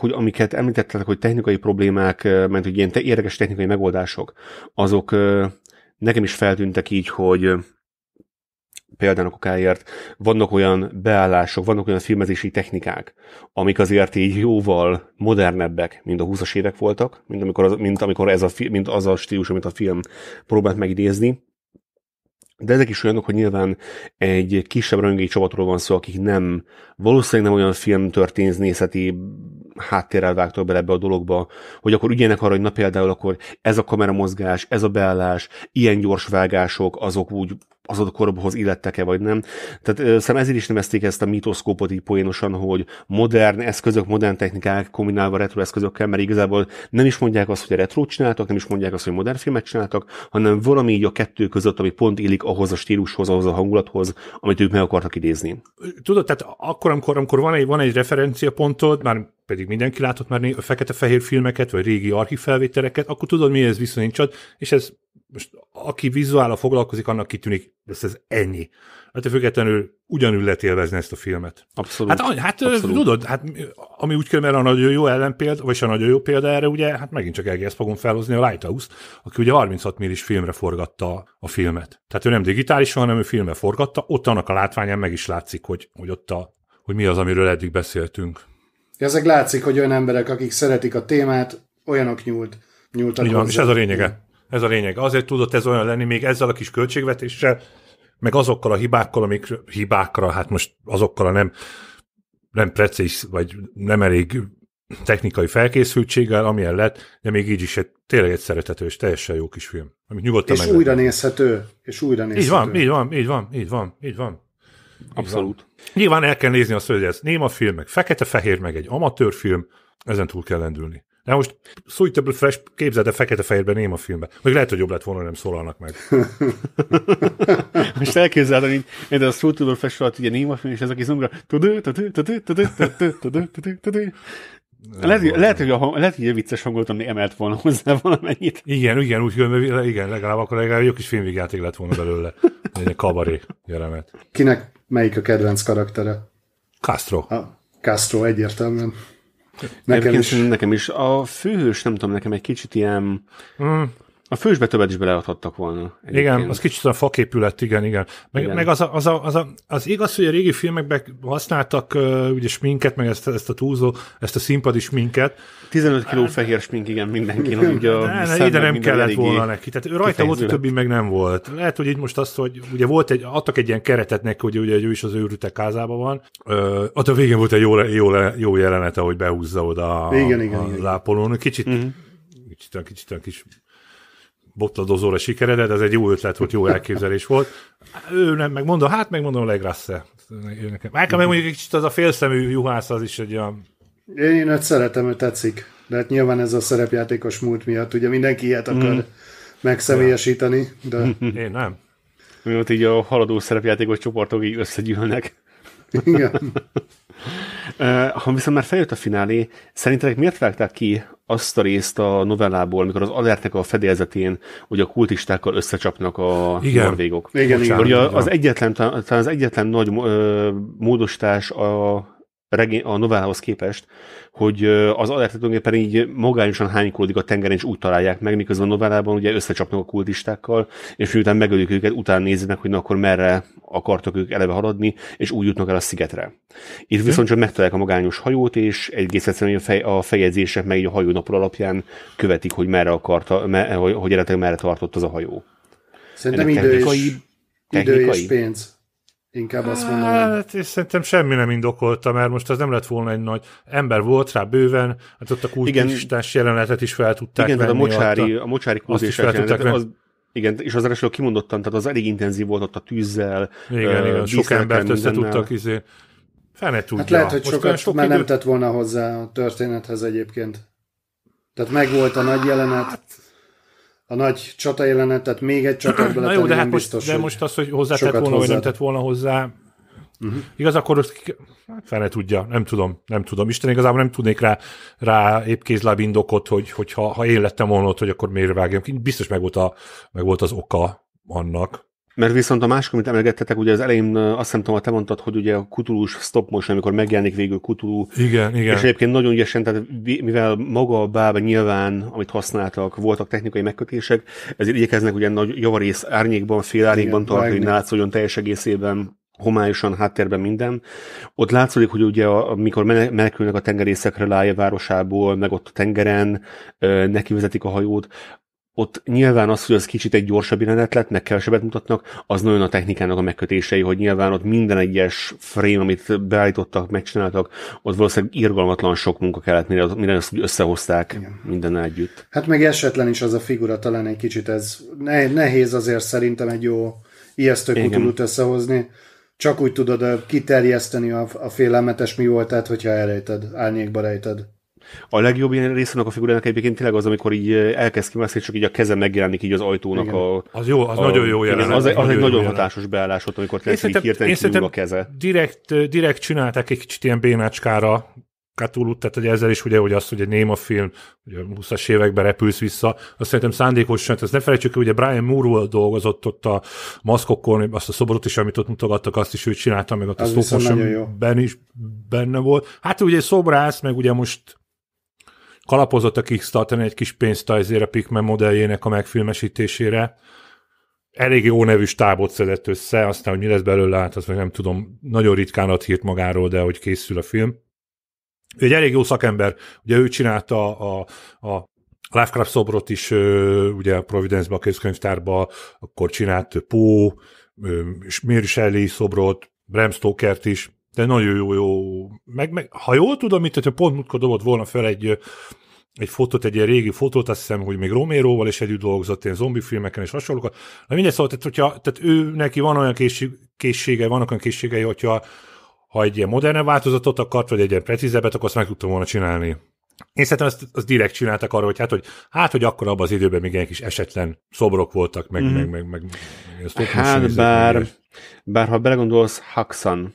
hogy amiket említettetek, hogy technikai problémák, mert hogy ilyen te- érdekes technikai megoldások, azok nekem is feltűntek így, hogy például okáért vannak olyan beállások, vannak olyan filmezési technikák, amik azért így jóval modernebbek, mint a 20-as évek voltak, mint amikor, az, mint amikor ez a, mint az a stílus, amit a film próbált megidézni, de ezek is olyanok, hogy nyilván egy kisebb rajongói csapatról van szó, akik nem, valószínűleg nem olyan filmtörténészeti háttérrel vágtak bele ebbe a dologba, hogy akkor ügyelnek arra, hogy na például akkor ez a kameramozgás, ez a beállás, ilyen gyors vágások, azok úgy az adott korbhoz illettek-e vagy nem. Tehát szerintem ezért is nevezték ezt a mitoszkópot így poénosan, hogy modern eszközök, modern technikák kombinálva retro eszközökkel, mert igazából nem is mondják azt, hogy a retro csináltak, nem is mondják azt, hogy modern filmet csináltak, hanem valami így a kettő között, ami pont illik ahhoz a stílushoz, ahhoz a hangulathoz, amit ők meg akartak idézni. Tudod, tehát akkor, amikor, amikor van egy, van egy referenciapontod, már pedig mindenki látott már fekete-fehér filmeket, vagy régi archív felvételeket, akkor tudod, ez viszonyítsad, és ez most aki vizuálra foglalkozik, annak kitűnik, de ez ennyi. Hát függetlenül ugyanül lehet élvezni ezt a filmet. Abszolút. Hát, hát Abszolút. tudod, hát, ami úgy kell, mert a nagyon jó ellenpélda, vagy a nagyon jó példa erre, ugye, hát megint csak egész fogom felhozni a lighthouse aki ugye 36 millis filmre forgatta a filmet. Tehát ő nem digitálisan, hanem ő filmre forgatta, ott annak a látványán meg is látszik, hogy, hogy ott a, hogy mi az, amiről eddig beszéltünk. Ezek látszik, hogy olyan emberek, akik szeretik a témát, olyanok nyúlt, nyúltak Így van, hozzá. és ez a lényege. Ez a lényeg. Azért tudott ez olyan lenni, még ezzel a kis költségvetéssel, meg azokkal a hibákkal, amik hibákra, hát most azokkal a nem, nem precíz, vagy nem elég technikai felkészültséggel, amilyen lett, de még így is egy, tényleg egy szeretető és teljesen jó kis film. Amit nyugodtan És újra nézhető. És újra nézhető. Így van, így van, így van, így van, így van. Abszolút. Így van. Nyilván el kell nézni azt, hogy ez néma film, meg fekete-fehér, meg egy amatőr film, ezen túl kell lendülni. Na most több Fresh, képzeld el fekete-fehérben néma filmbe. Még lehet, hogy jobb lett volna, nem szólalnak meg. most elképzeld, hogy én a Suitable Fresh alatt ugye néma film, és ez a kis zongra. Lehet, hogy a, lehet, hogy vicces hangot, ami emelt volna hozzá valamennyit. Igen, igen, úgy igen, legalább akkor legalább jó kis filmvigjáték lett volna belőle. Egy kabaré jelenet. Kinek melyik a kedvenc karaktere? Castro. A Castro, egyértelműen. Nekem is. nekem is. A főhős, nem tudom, nekem egy kicsit ilyen... Mm. A fősbe többet is beleadhattak volna. Egyébként. Igen, az kicsit a faképület, igen, igen. Meg, igen. meg az, a, az, a, az, a, az igaz, hogy a régi filmekben használtak uh, ugye sminket, meg ezt, ezt a túlzó, ezt a is sminket. 15 kg uh, fehér smink, igen, mindenkinek. Ugye a ne, ide nem kellett volna neki. Tehát rajta volt, a többi meg nem volt. Lehet, hogy így most azt, hogy ugye volt egy, adtak egy ilyen keretet neki, hogy ugye ő is az őrültek házában van. uh, ott a végén volt egy jó, jó, jó jelenete, hogy behúzza oda igen, a, igen, a igen. lápolón. Kicsit, uh-huh. kicsit, kicsit, kicsit, kicsit botladozóra sikeredett, ez egy jó ötlet volt, jó elképzelés volt. Ő nem megmondom, hát megmondom a legrassze. Már kell egy kicsit az a félszemű juhász, az is egy olyan... Én őt szeretem, ő tetszik. De hát nyilván ez a szerepjátékos múlt miatt, ugye mindenki ilyet akar mm. megszemélyesíteni, de... Én nem. ott így a haladó szerepjátékos csoportok így összegyűlnek. Igen. ha viszont már feljött a finálé, szerintetek miért vágták ki azt a részt a novellából, amikor az alertnek a fedélzetén, hogy a kultistákkal összecsapnak a igen. norvégok. Igen, Bocsánat, igen. Ugye az egyetlen, talán az egyetlen nagy módosítás a regé- a novellához képest, hogy az alert tulajdonképpen így magányosan hánykódik a tengeren, és úgy találják meg, miközben a novellában ugye összecsapnak a kultistákkal, és miután megölik őket, utána nézzenek, hogy na akkor merre akartak ők eleve haladni, és úgy jutnak el a szigetre. Itt mhm. viszont csak megtalálják a magányos hajót, és egész egyszerűen a, fej, a fejezések meg így a hajónapról alapján követik, hogy merre akarta, me, hogy eredetileg merre tartott az a hajó. Szerintem idő, és, technikai? idő és pénz. Inkább azt mondom. Hát, és szerintem semmi nem indokolta, mert most az nem lett volna egy nagy ember volt rá bőven, hát ott a kultistás jelenetet is fel tudták Igen, venni, a mocsári, a, a mocsári kultistás jelenetet, venni. az, igen, és az első kimondottan, tehát az elég intenzív volt ott a tűzzel. Igen, uh, igen, sok embert össze tudtak izé. Fene tudja. Hát lehet, hogy most sokat sok már nem tett volna hozzá a történethez egyébként. Tehát megvolt a nagy jelenet. Hát, a nagy csata jelenetet, még egy csata Na jó, de hát most, de most az, hogy hozzátett volna, hozzád. vagy nem tett volna hozzá, uh-huh. igaz, akkor azt hát ne tudja, nem tudom, nem tudom. Isten igazából nem tudnék rá, rá épp kézláb indokot, hogy, hogyha ha én lettem volna ott, hogy akkor miért vágjam ki. Biztos meg volt, a, meg volt az oka annak. Mert viszont a másik, amit emelgettetek, ugye az elején azt nem tudom, ha te mondtad, hogy ugye a kutulós stop motion, amikor megjelenik végül kutulú. Igen, igen. És egyébként nagyon ügyesen, tehát mivel maga a báb nyilván, amit használtak, voltak technikai megkötések, ezért igyekeznek ugye nagy javarész árnyékban, igen, tartani, hogy ne látszódjon teljes egészében homályosan háttérben minden. Ott látszik, hogy ugye amikor menekülnek a tengerészekre Lája városából, meg ott a tengeren, neki vezetik a hajót, ott nyilván az, hogy az kicsit egy gyorsabb jelenet lett, meg kevesebbet mutatnak, az nagyon a technikának a megkötései, hogy nyilván ott minden egyes frame, amit beállítottak, megcsináltak, ott valószínűleg irgalmatlan sok munka kellett, mire, mire azt ezt összehozták Igen. minden együtt. Hát meg esetlen is az a figura talán egy kicsit ez ne, nehéz azért szerintem egy jó ijesztő kutulút összehozni. Csak úgy tudod kiterjeszteni a, a félelmetes mi voltát, hogyha elrejted, árnyékba rejted. A legjobb ilyen rész a figurának egyébként tényleg az, amikor így eh, elkezd kimászni, csak így a keze megjelenik így az ajtónak igen. a... Az jó, az a, nagyon jó jelenet. Az, az, az egy nagyon hatásos beállás volt, amikor tényleg így hirtelen kiúl a keze. Direkt, eh, direkt csinálták egy kicsit ilyen bénácskára Cthulhu, tehát hogy ezzel is ugye, hogy azt, hogy egy néma film, ugye 20-as években repülsz vissza, azt szerintem szándékosan, ezt ne felejtsük, hogy ugye Brian moore dolgozott ott a maszkokon, azt a szobrot is, amit ott mutogattak, azt is ő csinálta, meg ott az a stop ben is benne volt. Hát ugye szobrász, meg ugye most kalapozott a Kickstarter egy kis pénzt azért a Pikmin modelljének a megfilmesítésére. Elég jó nevű stábot szedett össze, aztán, hogy mi lesz belőle, hát azt meg nem tudom, nagyon ritkán ad hírt magáról, de hogy készül a film. Ő egy elég jó szakember, ugye ő csinálta a, a, a Lovecraft szobrot is, ugye a Providence-ba, a közkönyvtárba, akkor csinált Poe, Mary Shelley szobrot, Bram Stoker-t is, de nagyon jó, jó. Meg, meg, ha jól tudom, mint hogyha pont mutka dobott volna fel egy, egy fotót, egy ilyen régi fotót, azt hiszem, hogy még Roméróval is együtt dolgozott ilyen filmeken és hasonlókat. Na mindegy, szóval, tehát, hogyha, tehát ő, neki van olyan készsége, vannak olyan készségei, hogyha ha egy ilyen moderne változatot akart, vagy egy ilyen precízebbet, akkor azt meg tudtam volna csinálni. Én szerintem azt, azt direkt csináltak arra, hogy hát, hogy, hát, hogy akkor abban az időben még ilyen kis esetlen szobrok voltak, meg, mm. meg, meg, meg, meg, hát, meg hát bár, meg, meg, meg, Haxan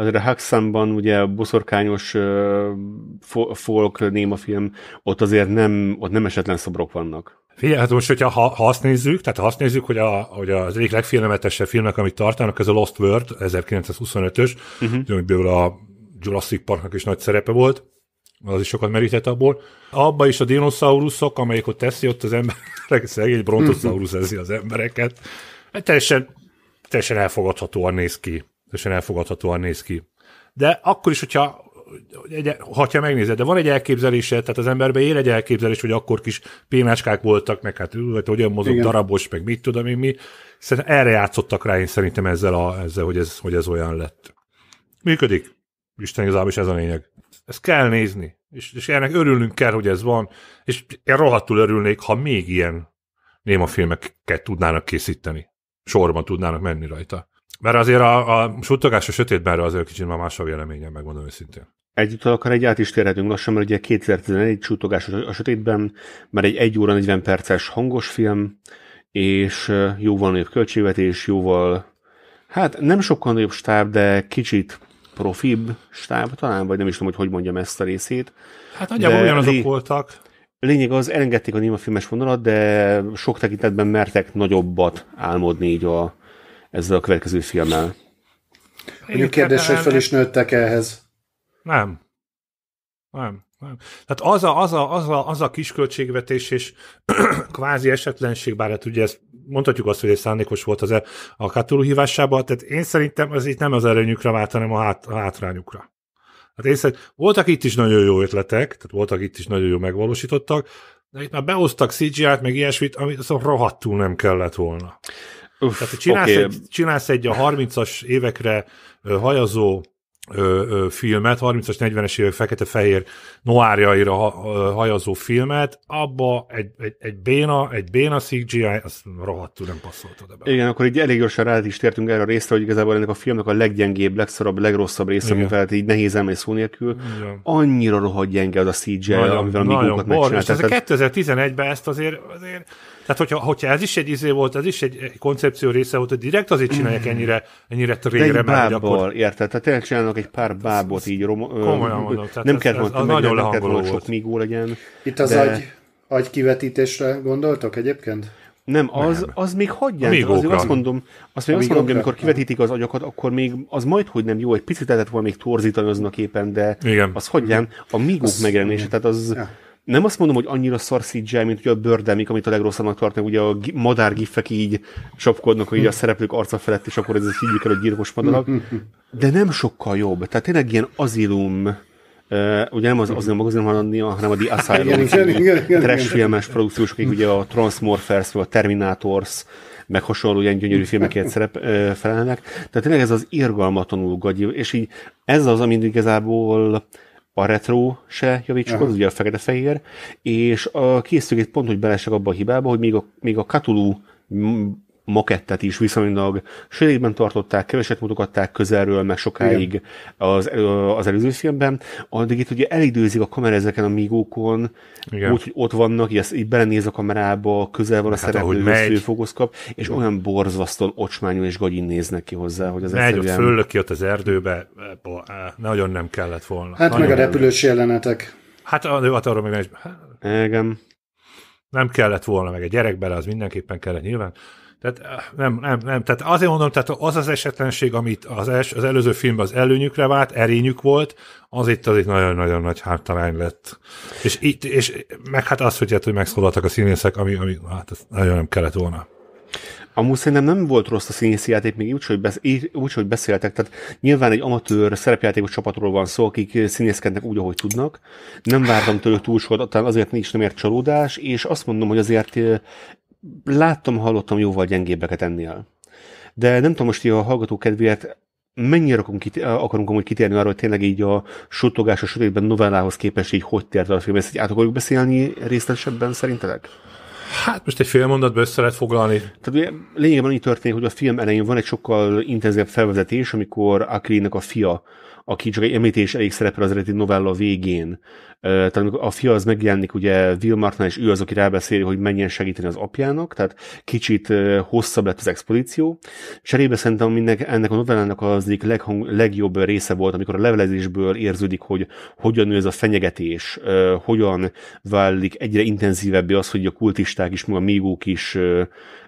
azért a 6-ban, ugye boszorkányos uh, folk némafilm, ott azért nem, ott nem esetlen szobrok vannak. Figyelj, hát most, hogyha ha, ha azt nézzük, tehát ha azt nézzük, hogy, a, hogy az egyik legfilmetesebb filmnek, amit tartanak, ez a Lost World, 1925-ös, uh-huh. amiből a Jurassic Parknak is nagy szerepe volt, az is sokat merített abból. Abba is a dinoszauruszok, amelyik ott teszi, ott az emberek, egy brontoszaurusz ezi az embereket. Hát teljesen, teljesen elfogadhatóan néz ki teljesen elfogadhatóan néz ki. De akkor is, hogyha egy, ha megnézed, de van egy elképzelése, tehát az emberben él egy elképzelés, hogy akkor kis pénáskák voltak, meg hát ülvet, hogyan mozog Igen. darabos, meg mit tudom én mi. Szerintem erre játszottak rá én szerintem ezzel, a, ezzel hogy, ez, hogy ez olyan lett. Működik. Isten igazából is ez a lényeg. Ezt kell nézni. És, és ennek örülnünk kell, hogy ez van. És én rohadtul örülnék, ha még ilyen néma filmeket tudnának készíteni. Sorban tudnának menni rajta. Mert azért a, a suttogás a az azért kicsit már más a véleményem, megmondom őszintén. Együtt akar egy át is térhetünk lassan, mert ugye 2011 suttogás a sötétben, mert egy 1 óra 40 perces hangos film, és jóval nagyobb költségvetés, jóval, hát nem sokkal nagyobb stáb, de kicsit profibb stáb talán, vagy nem is tudom, hogy hogy mondjam ezt a részét. Hát nagyjából ugyanazok lé... voltak. Lényeg az, elengedték a néma filmes vonalat, de sok tekintetben mertek nagyobbat álmodni így a, ezzel a következő filmmel. Mondjuk kérdés, hogy fel is nőttek ehhez. Nem. Nem. nem. Tehát az a, az a, az a, az a kisköltségvetés és kvázi esetlenség, bár hát ugye ezt mondhatjuk azt, hogy ez szándékos volt az e- a Cthulhu hívásában, tehát én szerintem az itt nem az erőnyükre vált, hanem a, hát, a hátrányukra. Hát én szerint voltak itt is nagyon jó ötletek, tehát voltak itt is nagyon jó megvalósítottak, de itt már behoztak CGI-t, meg ilyesmit, amit azon szóval rohadtul nem kellett volna. Uff, Tehát hogy csinálsz, okay. egy, csinálsz egy a 30-as évekre hajazó ö, ö, filmet, 30-as, 40-es évek fekete-fehér noárjaira ha, hajazó filmet, abba egy, egy, egy béna, egy béna CGI, azt rohadtul nem passzolt oda be. Igen, akkor így elég gyorsan rá is tértünk erre a részre, hogy igazából ennek a filmnek a leggyengébb, legszorabb, legrosszabb része, Igen. amivel így nehéz elmenni szó nélkül, Igen. annyira rohadt gyenge az a CGI, nagyon, amivel a mi mikukat megcsinálták. Ez a 2011-ben ezt azért, azért tehát, hogyha, hogyha ez is egy izé volt, ez is egy, egy koncepció része volt, hogy direkt azért csinálják mm. ennyire, ennyire trégre menni. Akkor... érted? Tehát tényleg csinálnak egy pár bábot így rom... Komolyan mondom. Tehát nem kell mondani, nagyon nem kellett volna sok migó legyen. Itt az de... agy, agy kivetítésre gondoltok egyébként? Nem, az, nem. az még hagyják. Még azért azt mondom, azt még azt mondom hogy amikor kivetítik az agyakat, akkor még az majd, hogy nem jó, egy picit lehetett volna még torzítani azon a képen, de Igen. Az hagyjám. A migók megjelenése, tehát az... Ja nem azt mondom, hogy annyira szar CGI, mint ugye a bőrdemik, amit a legrosszabbnak tartnak, ugye a madár giffek így sapkodnak, hogy így a szereplők arca felett, és akkor ez higgyük el, hogy gyilkos madarak, de nem sokkal jobb. Tehát tényleg ilyen azilum, Uh, ugye nem az, az maga, hanem a, hanem a The Asylum, trash filmes produkciós, akik ugye a Transmorphers, vagy a Terminators, meg hasonló ilyen gyönyörű filmekért szerep, uh, felelnek. Tehát tényleg ez az irgalmatlanul gagyi, és így ez az, ami igazából a retro se javítsuk, uh-huh. ugye a fekete-fehér, és a készülék pont, hogy belesek abba a hibába, hogy még a, még a Cthulhu makettet is viszonylag sűrűben tartották, keveset mutogatták közelről, meg sokáig az, az előző filmben, addig itt ugye elidőzik a kamera ezeken a mígókon, úgy, hogy ott vannak, így, így belenéz a kamerába, közel van a hát, szereplő, foghoz kap, és Jó. olyan borzasztóan ocsmányú és gagyin néznek ki hozzá, hogy az Megy, egyszerűen... ott ott az erdőbe, nagyon nem kellett volna. Hát nagyon meg a repülős jelenetek. Hát, hát arra még nem is... Igen. Nem kellett volna, meg a gyerek bele, az mindenképpen kellett nyilván. Tehát eh, nem, nem, nem. Tehát azért mondom, tehát az az esetlenség, amit az, els, az előző filmben az előnyükre vált, erényük volt, az itt az itt nagyon-nagyon nagy hátalány lett. És, itt, és meg hát az, hogy, hát, hogy megszólaltak a színészek, ami, ami hát ez nagyon nem kellett volna. Amúgy szerintem nem volt rossz a színészi játék, még úgy, hogy, besz- úgy, hogy beszéltek. Tehát nyilván egy amatőr szerepjátékos csapatról van szó, akik színészkednek úgy, ahogy tudnak. Nem vártam tőlük túl sokat, talán azért nincs nem ért csalódás, és azt mondom, hogy azért eh, láttam, hallottam jóval gyengébbeket ennél. De nem tudom most a hallgató kedvéért, mennyire akarunk amúgy kitérni arra, hogy tényleg így a suttogás a sötétben novellához képest így hogy tért a film, ezt így át akarjuk beszélni részletesebben szerintetek? Hát most egy fél mondatba össze lehet foglalni. Tehát ugye lényegében annyi történik, hogy a film elején van egy sokkal intenzívebb felvezetés, amikor Akrinek a fia aki csak egy említés elég szerepel az eredeti novella végén. Tehát amikor a fia az megjelenik, ugye Will Martin, és ő az, aki rábeszéli, hogy menjen segíteni az apjának, tehát kicsit hosszabb lett az expozíció. Cserébe szerintem mindenki, ennek a novellának az egyik leghang, legjobb része volt, amikor a levelezésből érződik, hogy hogyan nő ez a fenyegetés, hogyan válik egyre intenzívebbé az, hogy a kultisták is, meg a mígók is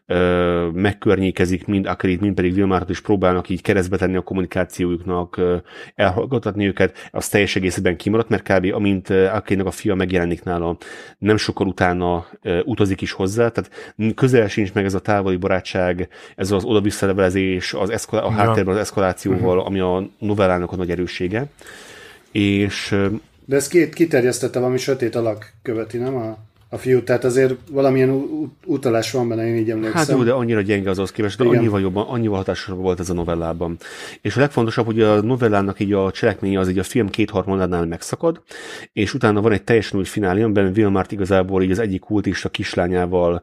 ö, megkörnyékezik mind Akrit, mind pedig Vilmárt is próbálnak így keresztbe tenni a kommunikációjuknak, ö, elhallgatni őket, az teljes egészében kimaradt, mert kb. amint Akrinak a fia megjelenik nála, nem sokkal utána ö, utazik is hozzá, tehát közel sincs meg ez a távoli barátság, ez az oda-visszalevelezés, az eszkola- a ja. háttérben az eszkalációval, uh-huh. ami a novellának a nagy erőssége. És de ezt két kiterjesztette valami sötét alak követi, nem? A a fiú, tehát azért valamilyen utalás van benne, én így emlékszem. Hát jó, de annyira gyenge az az képest, de annyival jobban, annyival hatásosabb volt ez a novellában. És a legfontosabb, hogy a novellának így a cselekménye az így a film kétharmadánál megszakad, és utána van egy teljesen új finálé, amiben Mart igazából így az egyik kultista kislányával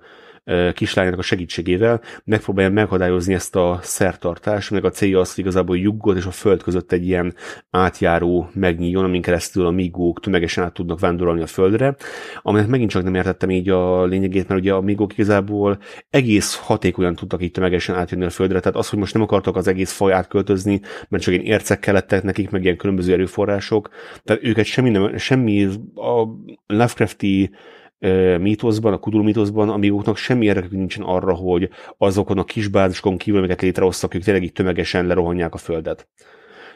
kislányának a segítségével megpróbálja megadályozni ezt a szertartást, meg a célja az, hogy igazából lyuggot és a föld között egy ilyen átjáró megnyíljon, amin keresztül a migók tömegesen át tudnak vándorolni a földre, aminek megint csak nem értettem így a lényegét, mert ugye a migók igazából egész hatékonyan tudtak így tömegesen átjönni a földre, tehát az, hogy most nem akartak az egész faj átköltözni, mert csak én ércek kellettek nekik, meg ilyen különböző erőforrások, tehát őket semmi, nem, semmi a Lovecrafti mítoszban, a kudul mítoszban, amígóknak semmi érdekük nincsen arra, hogy azokon a kisbázisokon kívül, amiket létrehoztak, ők tényleg így tömegesen lerohanják a földet.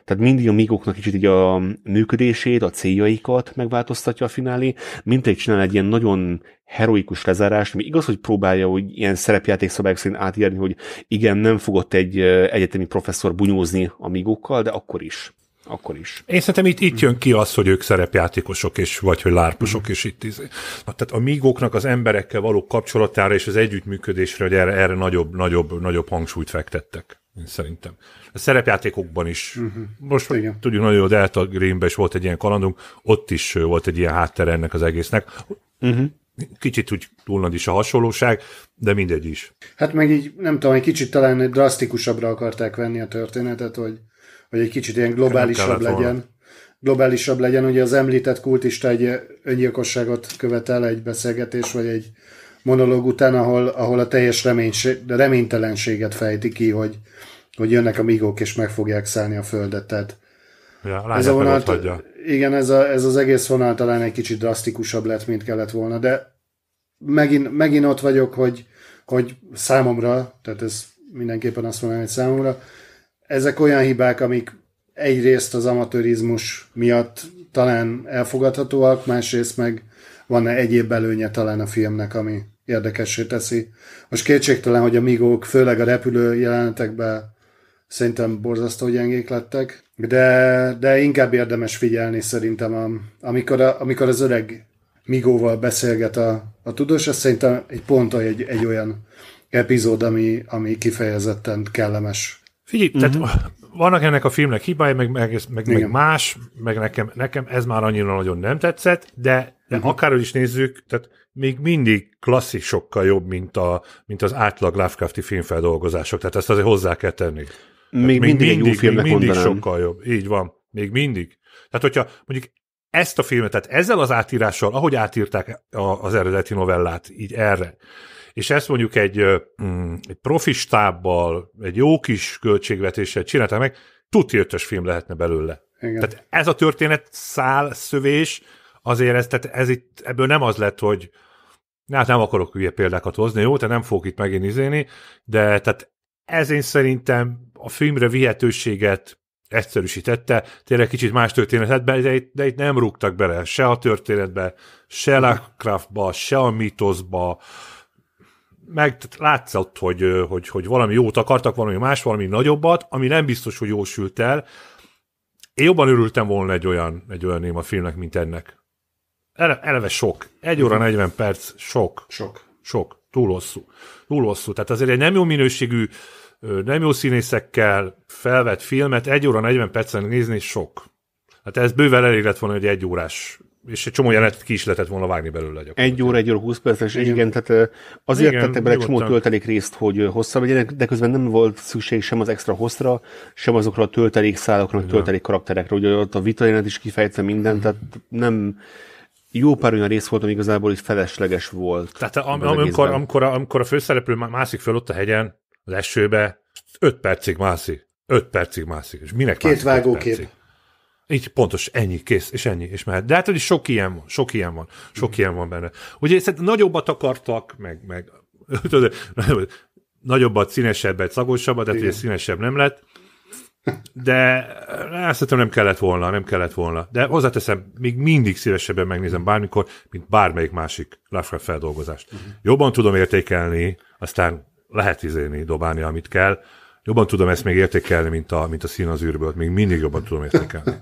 Tehát mindig a mígóknak kicsit így a működését, a céljaikat megváltoztatja a finálé, mint egy csinál egy ilyen nagyon heroikus lezárást, ami igaz, hogy próbálja hogy ilyen szerepjáték szabályok szerint átírni, hogy igen, nem fogott egy egyetemi professzor bunyózni a mígókkal, de akkor is akkor is. Én szerintem itt, itt jön ki az, hogy ők szerepjátékosok, és vagy hogy lárposok, mm. és itt izé. Tehát a mígóknak az emberekkel való kapcsolatára és az együttműködésre, hogy erre, erre nagyobb, nagyobb, nagyobb hangsúlyt fektettek. Én szerintem. A szerepjátékokban is. Mm-hmm. Most Igen. tudjuk nagyon jó, Delta Greenben is volt egy ilyen kalandunk, ott is volt egy ilyen háttere ennek az egésznek. Mm-hmm. Kicsit úgy túl is a hasonlóság, de mindegy is. Hát meg így, nem tudom, egy kicsit talán drasztikusabbra akarták venni a történetet, hogy hogy egy kicsit ilyen globálisabb legyen. Globálisabb legyen, ugye az említett kultista egy öngyilkosságot követel egy beszélgetés, vagy egy monológ után, ahol, ahol a teljes reménytelenséget fejti ki, hogy, hogy jönnek a migók és meg fogják szállni a földet. Tehát ja, ez a vonal, igen, ez, a, ez az egész vonal talán egy kicsit drasztikusabb lett, mint kellett volna, de megint, megint ott vagyok, hogy, hogy számomra, tehát ez mindenképpen azt mondom, hogy számomra, ezek olyan hibák, amik egyrészt az amatőrizmus miatt talán elfogadhatóak, másrészt meg van egyéb előnye talán a filmnek, ami érdekessé teszi. Most kétségtelen, hogy a migók, főleg a repülő jelenetekben szerintem borzasztó gyengék lettek, de, de inkább érdemes figyelni szerintem, a, amikor, a, amikor az öreg migóval beszélget a, a tudós, ez szerintem egy pont egy, egy olyan epizód, ami, ami kifejezetten kellemes Figyelj, uh-huh. tehát mhm. vannak ennek a filmnek hibái, meg, meg, meg, meg más, meg nekem, nekem ez már annyira nagyon nem tetszett, de, de uh-huh. akárhogy is nézzük, tehát még mindig klasszisokkal jobb, mint, a, mint az átlag Lovecrafti filmfeldolgozások, tehát ezt azért hozzá kell tenni. még, még mindig, mindig, még mindig sokkal jobb. Így van. Még mindig. Tehát, hogyha mondjuk ezt a filmet, tehát ezzel az átírással, ahogy átírták az eredeti novellát, így erre, és ezt mondjuk egy, mm, egy profi stábbal, egy jó kis költségvetéssel csinálta meg, tuti ötös film lehetne belőle. Igen. Tehát ez a történet szál, szövés, azért ez, tehát ez itt, ebből nem az lett, hogy hát nem akarok hülye példákat hozni, jó, tehát nem fogok itt megint izéni, de tehát ez én szerintem a filmre vihetőséget egyszerűsítette, tényleg kicsit más történetetbe, de itt, de itt nem rúgtak bele se a történetbe, se Lovecraftba, se a mítoszba, meg látszott, hogy, hogy, hogy valami jót akartak, valami más, valami nagyobbat, ami nem biztos, hogy jósült el. Én jobban örültem volna egy olyan, egy olyan néma filmnek, mint ennek. Ele, eleve sok. Egy óra 40 mhm. perc, sok. Sok. Sok. Túl hosszú. Túl hosszú. Tehát azért egy nem jó minőségű, nem jó színészekkel felvett filmet egy óra 40 percen nézni sok. Hát ez bőven elég lett volna, hogy egy órás és egy csomó jelenet ki is lehetett volna vágni belőle. Egy óra, egy óra, húsz és igen, igen tehát azért igen, tettek bele csomó töltelék részt, hogy hosszabb legyenek, de közben nem volt szükség sem az extra hosszra, sem azokra a töltelék szálakra, a töltelék karakterekre, ugye ott a vita jelenet is kifejtve mindent, mhm. tehát nem jó pár olyan rész volt, ami igazából itt felesleges volt. Tehát am, am, amikor, amikor, a, amikor a főszereplő mászik föl ott a hegyen, az esőbe, öt percig mászik, öt percig mászik, és minek Két vágókép. Így pontos, ennyi, kész, és ennyi, és mehet. De hát, hogy sok ilyen van, sok ilyen van, sok mm. ilyen van benne. Ugye szerintem nagyobbat akartak, meg, meg nagyobbat, színesebbet, szagosabbat, de ugye színesebb nem lett. De eh, azt hiszem nem kellett volna, nem kellett volna. De hozzáteszem, még mindig szívesebben megnézem bármikor, mint bármelyik másik Lovecraft feldolgozást. Uh-huh. Jobban tudom értékelni, aztán lehet izéni, dobálni, amit kell, jobban tudom ezt még értékelni, mint a, mint a szín az űrből. Még mindig jobban tudom értékelni.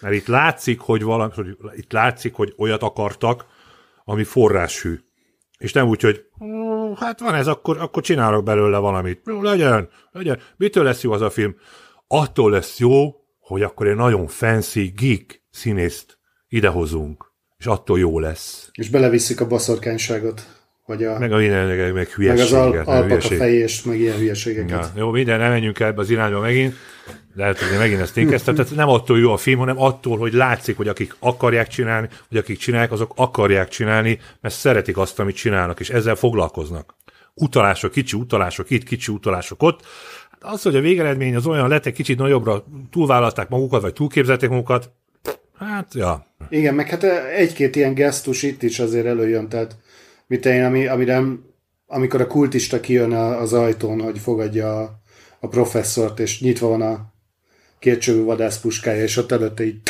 Mert itt látszik, hogy valami, hogy itt látszik, hogy olyat akartak, ami forráshű. És nem úgy, hogy hát van ez, akkor, akkor csinálok belőle valamit. legyen, legyen. Mitől lesz jó az a film? Attól lesz jó, hogy akkor egy nagyon fancy, geek színészt idehozunk, és attól jó lesz. És beleviszik a baszorkányságot. Vagy a, meg a minden, meg hülyeséget. Meg az al- alpaka fejést, meg ilyen hülyeségeket. Ja, jó, minden, nem menjünk ebbe az irányba megint. Lehet, hogy megint ezt ékeztem. Tehát nem attól jó a film, hanem attól, hogy látszik, hogy akik akarják csinálni, vagy akik csinálják, azok akarják csinálni, mert szeretik azt, amit csinálnak, és ezzel foglalkoznak. Utalások, kicsi utalások itt, kicsi utalások ott. Hát az, hogy a végeredmény az olyan lett, egy kicsit nagyobbra túlvállalták magukat, vagy túlképzelték magukat, hát, ja. Igen, meg hát eh, egy-két ilyen gesztus itt is azért előjön, tehát mit én, ami, amire, amikor a kultista kijön az ajtón, hogy fogadja a, a professzort, és nyitva van a kétcsövű vadászpuskája, és ott előtte így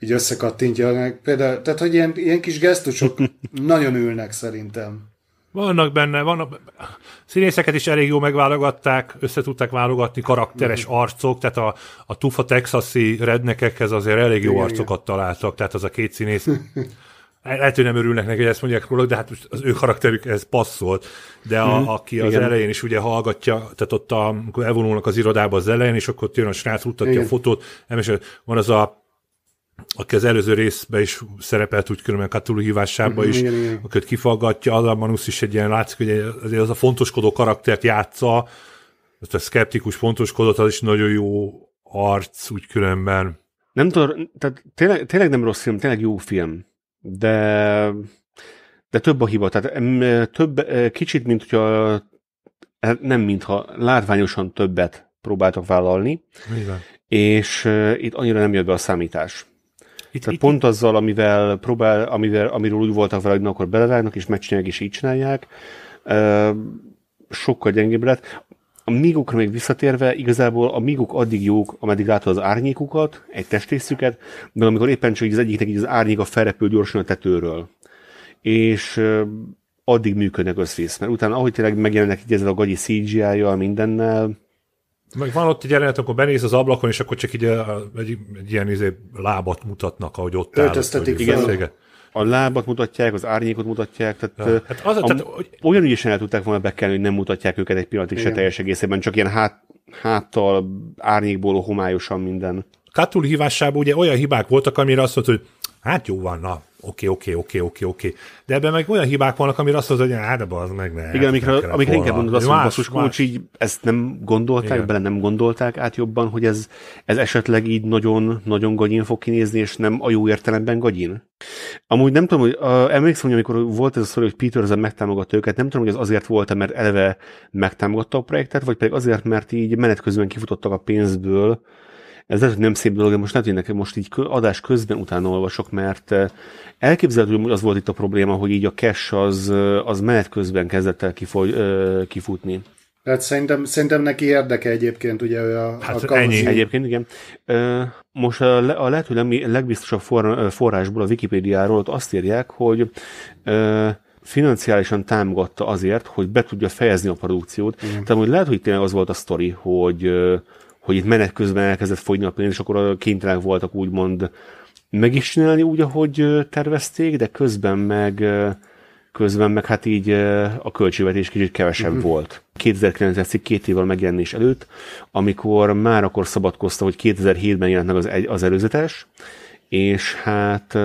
így összekattintja. Például, tehát, hogy ilyen, ilyen kis gesztusok nagyon ülnek szerintem. Vannak benne, vannak, színészeket is elég jó megválogatták, össze tudták válogatni karakteres mm-hmm. arcok, tehát a, a tufa texasi rednekekhez azért elég jó igen, arcokat igen. találtak, tehát az a két színész lehet, hogy nem örülnek neki, hogy ezt mondják róla, de hát most az ő karakterük ez passzolt. De a, hmm, aki az igen. elején is ugye hallgatja, tehát ott a, amikor elvonulnak az irodába az elején, és akkor jön a srác, mutatja igen. a fotót, nem is, van az a aki az előző részben is szerepelt, úgy különben a hívásában mhm, is, akit kifaggatja, az a Manusz is egy ilyen látszik, hogy azért az a fontoskodó karaktert játsza, azt a szkeptikus fontoskodott, az is nagyon jó arc, úgy különben. Nem tudom, tehát tényleg, tényleg nem rossz film, tényleg jó film de, de több a hiba. Tehát több, eh, kicsit, mint hogyha eh, nem mintha, látványosan többet próbáltak vállalni, Igen. és uh, itt annyira nem jött be a számítás. Itt, Tehát itt, pont azzal, amivel próbál, amivel, amiről úgy voltak vele, hogy akkor belevágnak, és megcsinálják, és így csinálják, uh, sokkal gyengébb lett a migokra még visszatérve, igazából a migok addig jók, ameddig látod az árnyékukat, egy testrészüket, de amikor éppen csak az egyiknek így az árnyéka felrepül gyorsan a tetőről. És addig működnek összvész, mert utána, ahogy tényleg megjelennek így ezzel a gagyi CGI-jal, mindennel, meg van ott egy jelenet, akkor benéz az ablakon, és akkor csak így egy, egy ilyen izé lábat mutatnak, ahogy ott áll. Öltöztetik fel. Igen a lábat mutatják, az árnyékot mutatják, tehát, ja. hát az, a, tehát hogy... olyan ügyesen el tudták volna bekelni, hogy nem mutatják őket egy pillanatig se teljes egészében, csak ilyen hát, háttal, árnyékból homályosan minden. Katul hívásában ugye olyan hibák voltak, amire azt mondta, hogy hát jó van, na, oké, oké, oké, oké, oké. De ebben meg olyan hibák vannak, amire azt mondod, hogy hát, de hát, az meg ne. Igen, amikre, amikre inkább mondod azt, hogy basszus kulcs, így ezt nem gondolták, Igen. bele nem gondolták át jobban, hogy ez, ez esetleg így nagyon, nagyon gagyin fog kinézni, és nem a jó értelemben gagyin. Amúgy nem tudom, hogy uh, emlékszem, hogy amikor volt ez a szó hogy Peterson megtámogatta őket, nem tudom, hogy ez azért volt mert eleve megtámogatta a projektet, vagy pedig azért, mert így menet közben kifutottak a pénzből, ez lehet, hogy nem szép dolog, de most nem hogy nekem most így adás közben utána olvasok, mert eh, elképzelhető, hogy az volt itt a probléma, hogy így a cash az, eh, az menet közben kezdett el kifoly, eh, kifutni. Tehát szerintem, szerintem neki érdeke egyébként, ugye ő a, hát a kauzi. ennyi. Egyébként igen. Most a, a lehető legbiztosabb forrásból, a Wikipédiáról ott azt írják, hogy financiálisan támogatta azért, hogy be tudja fejezni a produkciót. Mm. Tehát hogy lehet, hogy tényleg az volt a sztori, hogy hogy itt menet közben elkezdett fogyni a pénz, és akkor kénytelenek voltak úgymond meg is csinálni úgy, ahogy tervezték, de közben meg közben meg hát így a költségvetés kicsit kevesebb uh-huh. volt. 2009-es két évvel megjelenés előtt, amikor már akkor szabadkozta, hogy 2007-ben jelent meg az, egy, az előzetes, és hát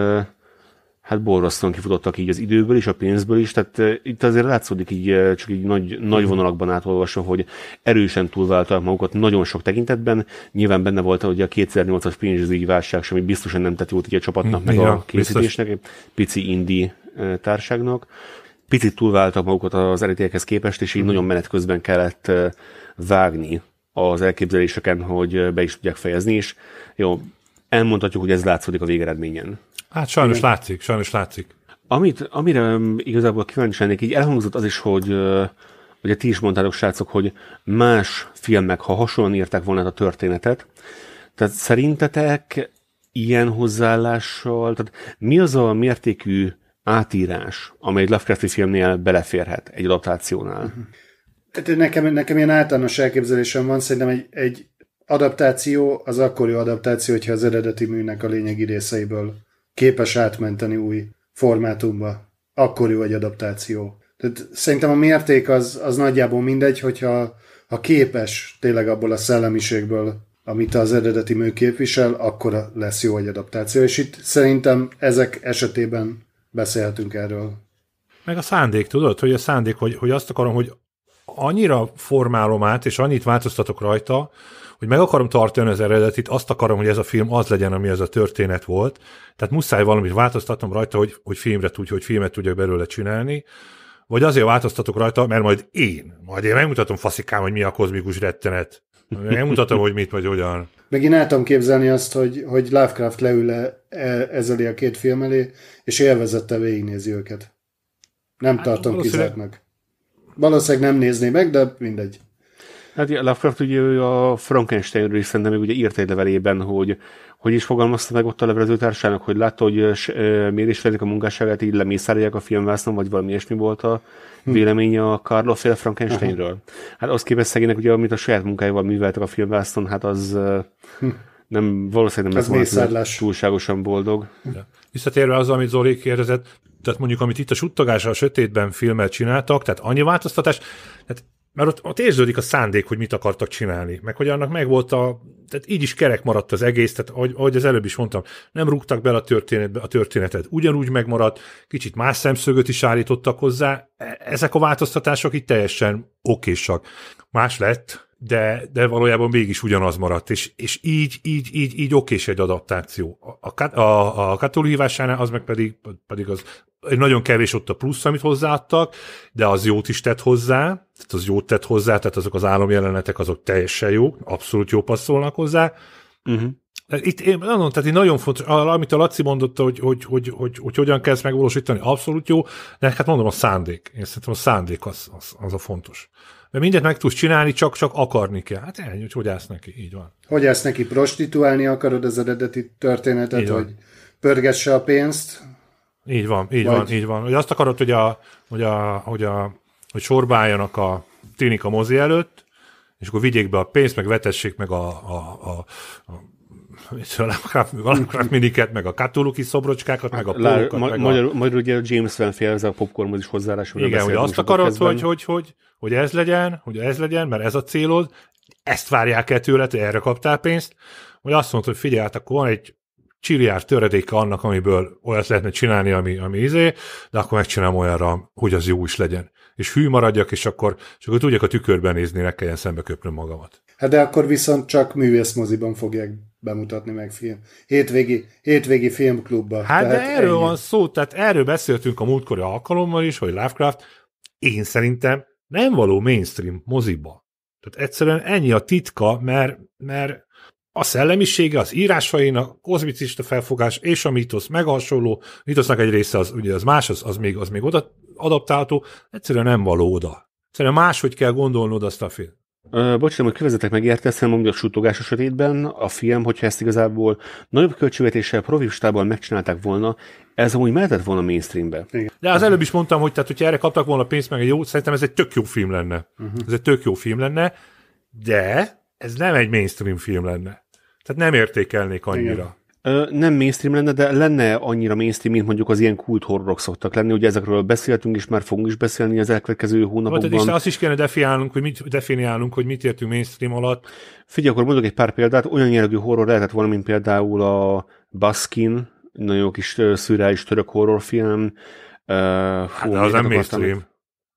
hát borzasztóan kifutottak így az időből is, a pénzből is, tehát eh, itt azért látszódik így eh, csak így nagy, nagy vonalakban átolvasva, hogy erősen túlváltak magukat nagyon sok tekintetben. Nyilván benne volt hogy a 2008-as pénzügyi válság, ami biztosan nem tett jót így a csapatnak, mm, meg ja, a készítésnek, biztos. pici indi eh, társágnak. Picit túlváltak magukat az eredetiekhez képest, és így mm. nagyon menet közben kellett vágni az elképzeléseken, hogy be is tudják fejezni, és jó, elmondhatjuk, hogy ez látszódik a végeredményen. Hát sajnos Igen. látszik, sajnos látszik. Amit, amire mm, igazából kíváncsi lennék, így elhangzott az is, hogy ugye ti is mondtátok, srácok, hogy más filmek, ha hasonlóan írták volna a történetet, tehát szerintetek ilyen hozzáállással, tehát mi az a mértékű átírás, amely egy Lovecrafti filmnél beleférhet egy adaptációnál? Tehát mhm. nekem, nekem ilyen általános elképzelésem van, szerintem egy, egy adaptáció az akkor jó adaptáció, hogyha az eredeti műnek a lényegi részeiből képes átmenteni új formátumba. Akkor jó egy adaptáció. Tehát szerintem a mérték az, az nagyjából mindegy, hogyha ha képes tényleg abból a szellemiségből, amit az eredeti mű képvisel, akkor lesz jó egy adaptáció. És itt szerintem ezek esetében beszélhetünk erről. Meg a szándék, tudod, hogy a szándék, hogy, hogy azt akarom, hogy annyira formálom át, és annyit változtatok rajta, hogy meg akarom tartani az eredetit, azt akarom, hogy ez a film az legyen, ami ez a történet volt, tehát muszáj valamit változtatnom rajta, hogy, hogy filmre tudj, hogy filmet tudjak belőle csinálni, vagy azért változtatok rajta, mert majd én, majd én megmutatom faszikám, hogy mi a kozmikus rettenet. Megmutatom, hogy mit vagy hogyan. Meg én el tudom képzelni azt, hogy, hogy Lovecraft leül -e, e ezzel a két film elé, és élvezette végignézi őket. Nem hát, tartom valószínűleg... kizártnak. Valószínűleg nem nézné meg, de mindegy. Hát a Lovecraft ugye a Frankensteinről is szerintem még ugye írt egy levelében, hogy hogy is fogalmazta meg ott a levelezőtársának, hogy látta, hogy e, is a munkásságát így lemészárják a filmvásznon, vagy valami ilyesmi volt a hm. véleménye a Carlo Fél Frankensteinről. Uh-huh. Hát azt képest szegénynek, ugye, amit a saját munkáival műveltek a filmvászon, hát az hm. nem, valószínűleg nem ez lesz volna túlságosan boldog. Visszatérve az, amit Zoli kérdezett, tehát mondjuk, amit itt a suttogásra a sötétben filmet csináltak, tehát annyi változtatás, tehát mert ott, ott érződik a szándék, hogy mit akartak csinálni, meg hogy annak megvolt a, tehát így is kerek maradt az egész, tehát ahogy, ahogy az előbb is mondtam, nem rúgtak bele a, történetbe, a történetet, ugyanúgy megmaradt, kicsit más szemszögöt is állítottak hozzá, e, ezek a változtatások itt teljesen okésak. Más lett, de, de valójában mégis ugyanaz maradt, és, és így, így, így, így okés egy adaptáció. A, a, a, a hívásánál az meg pedig, pedig az nagyon kevés ott a plusz, amit hozzáadtak, de az jót is tett hozzá, tehát az jót tett hozzá, tehát azok az álomjelenetek, azok teljesen jók, abszolút jó passzolnak hozzá. Uh-huh. Itt én mondom, tehát itt nagyon fontos, amit a Laci mondott, hogy, hogy, hogy, hogy, hogy hogyan kezd megvalósítani, abszolút jó, de hát mondom, a szándék. Én szerintem a szándék az, az, az a fontos. Mert mindent meg tudsz csinálni, csak, csak akarni kell. Hát ennyi, hogy hogy állsz neki, így van. Hogy állsz neki, prostituálni akarod az eredeti történetet, hogy pörgesse a pénzt, így van, így Vagy... van, így van. Hogy azt akarod, hogy, a, hogy, a, hogy, a, hogy sorbáljanak a klinika mozi előtt, és akkor vigyék be a pénzt, meg vetessék meg a, a, a, a Valamikor miniket, meg a katuluki szobrocskákat, meg a pólokat. Ma, magyar, a... magyarul ugye James Van ez a popcornhoz is hozzáállásról Igen, hogy azt akarod, hogy, hogy, hogy, hogy ez legyen, hogy ez legyen, mert ez a célod, ezt várják el tőled, erre kaptál pénzt, hogy azt mondta, hogy figyelj, hát akkor van egy csiliárd töredéke annak, amiből olyat lehetne csinálni, ami, ami izé, de akkor megcsinálom olyanra, hogy az jó is legyen. És hű maradjak, és akkor, és akkor tudjak a tükörben nézni, ne kelljen szembe köpnöm magamat. Hát de akkor viszont csak művészmoziban fogják bemutatni meg film. Hétvégi, hétvégi filmklubban. Hát de erről ennyi. van szó, tehát erről beszéltünk a múltkori alkalommal is, hogy Lovecraft én szerintem nem való mainstream moziba. Tehát egyszerűen ennyi a titka, mert, mert a szellemisége, az írásfain, a kozmicista felfogás és a mítosz meghasonló A mítosznak egy része az, ugye az más, az, az még, az még oda adaptálható, egyszerűen nem való oda. Egyszerűen máshogy kell gondolnod azt a film. bocsánat, hogy kövezetek meg érteszem, mondja a suttogás a sötétben a film, hogyha ezt igazából nagyobb költségvetéssel, profistában megcsinálták volna, ez amúgy mehetett volna mainstreambe. De az előbb is mondtam, hogy tehát, hogyha erre kaptak volna pénzt, meg egy jó, szerintem ez egy tök jó film lenne. Uh-huh. Ez egy tök jó film lenne, de ez nem egy mainstream film lenne. Tehát nem értékelnék annyira. Igen. nem mainstream lenne, de lenne annyira mainstream, mint mondjuk az ilyen kult horrorok szoktak lenni. Ugye ezekről beszéltünk, és már fogunk is beszélni az elkövetkező hónapokban. Tehát azt is kellene definiálnunk, hogy mit, definiálnunk, hogy mit értünk mainstream alatt. Figyelj, akkor mondok egy pár példát. Olyan jellegű horror lehetett volna, mint például a Baskin, nagyon kis szürreális török horrorfilm. Uh, hát, de az nem mainstream. Akartam,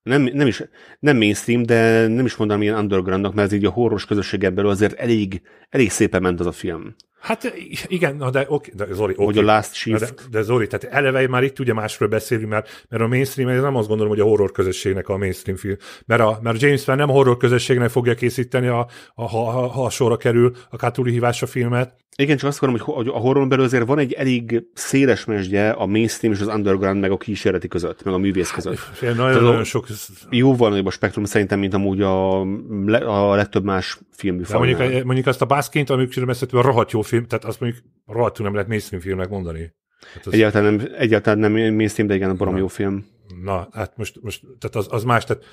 nem, nem, is, nem mainstream, de nem is mondanám ilyen undergroundnak, mert ez így a horror közösség azért elég, elég szépen ment az a film. Hát igen, na de oké, de Zoli, oké. Hogy a Last Shift. De, de Zoli, tehát eleve már itt ugye másról beszélünk, mert, mert a mainstream, ez nem azt gondolom, hogy a horror közösségnek a mainstream film. Mert, a, mert James Fenn nem horror közösségnek fogja készíteni, a, a, a, ha, a sorra kerül a Kátúri hívása filmet. Igen, csak azt gondolom, hogy a horroron belül azért van egy elég széles mesdje a mainstream és az underground, meg a kísérleti között, meg a művész között. Nagyon, Tehát nagyon a, sok... Jóval nagyobb a spektrum szerintem, mint amúgy a, a legtöbb más filmű. Mondjuk, mondjuk azt a Baskint, amikor a rohadt jó film film, tehát azt mondjuk rohadtul nem lehet mainstream filmnek mondani. Hát az... egyáltalán, nem, egyáltalán nem mainstream, de igen, a barom jó film. Na, hát most, most tehát az, az más, tehát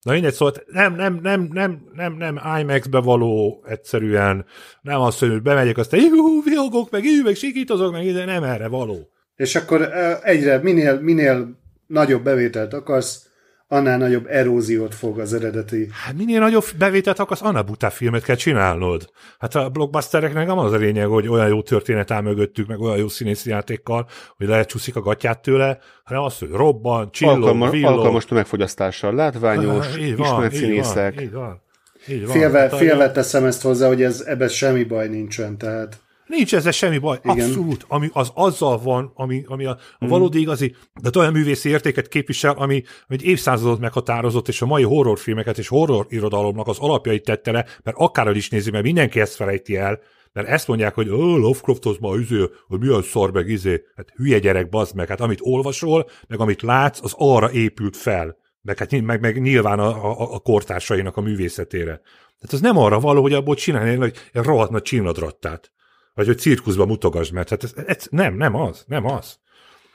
Na mindegy, szóval nem, nem, nem, nem, nem, nem IMAX-be való egyszerűen, nem az, hogy bemegyek, aztán juhú, vihogok, meg így, meg sikítozok, meg ide, nem erre való. És akkor egyre, minél, minél nagyobb bevételt akarsz, annál nagyobb eróziót fog az eredeti. Hát minél nagyobb bevételt akarsz, annál butább filmet kell csinálnod. Hát a blockbustereknek nem az a lényeg, hogy olyan jó történet áll mögöttük, meg olyan jó színészi játékkal, hogy lehet csúszik a gatyát tőle, hanem az, hogy robban, csillog, Alkalma, villog. Alkalmas tömegfogyasztással, látványos, hát, így van, ismert így színészek. Van, így van, így van. Félve, hát félve teszem ezt hozzá, hogy ez, ebben semmi baj nincsen, tehát Nincs ezzel semmi baj, Igen. abszolút, ami az azzal van, ami, ami a, a hmm. valódi igazi, de olyan művészi értéket képvisel, ami, ami egy évszázadot meghatározott, és a mai horrorfilmeket és horror irodalomnak az alapjait tette le, mert akárhogy is nézi, mert mindenki ezt felejti el, mert ezt mondják, hogy ó, Lovecraft az ma üző, izé, hogy mi az szar meg izé, hát hülye gyerek, bazd meg, hát amit olvasol, meg amit látsz, az arra épült fel, meg, hát, meg, meg nyilván a, a, a kortársainak a művészetére. Tehát az nem arra való, hogy abból csinálni egy rohadt nagy csinadrattát vagy hogy cirkuszba mutogasd, mert hát ez, ez, nem, nem az, nem az.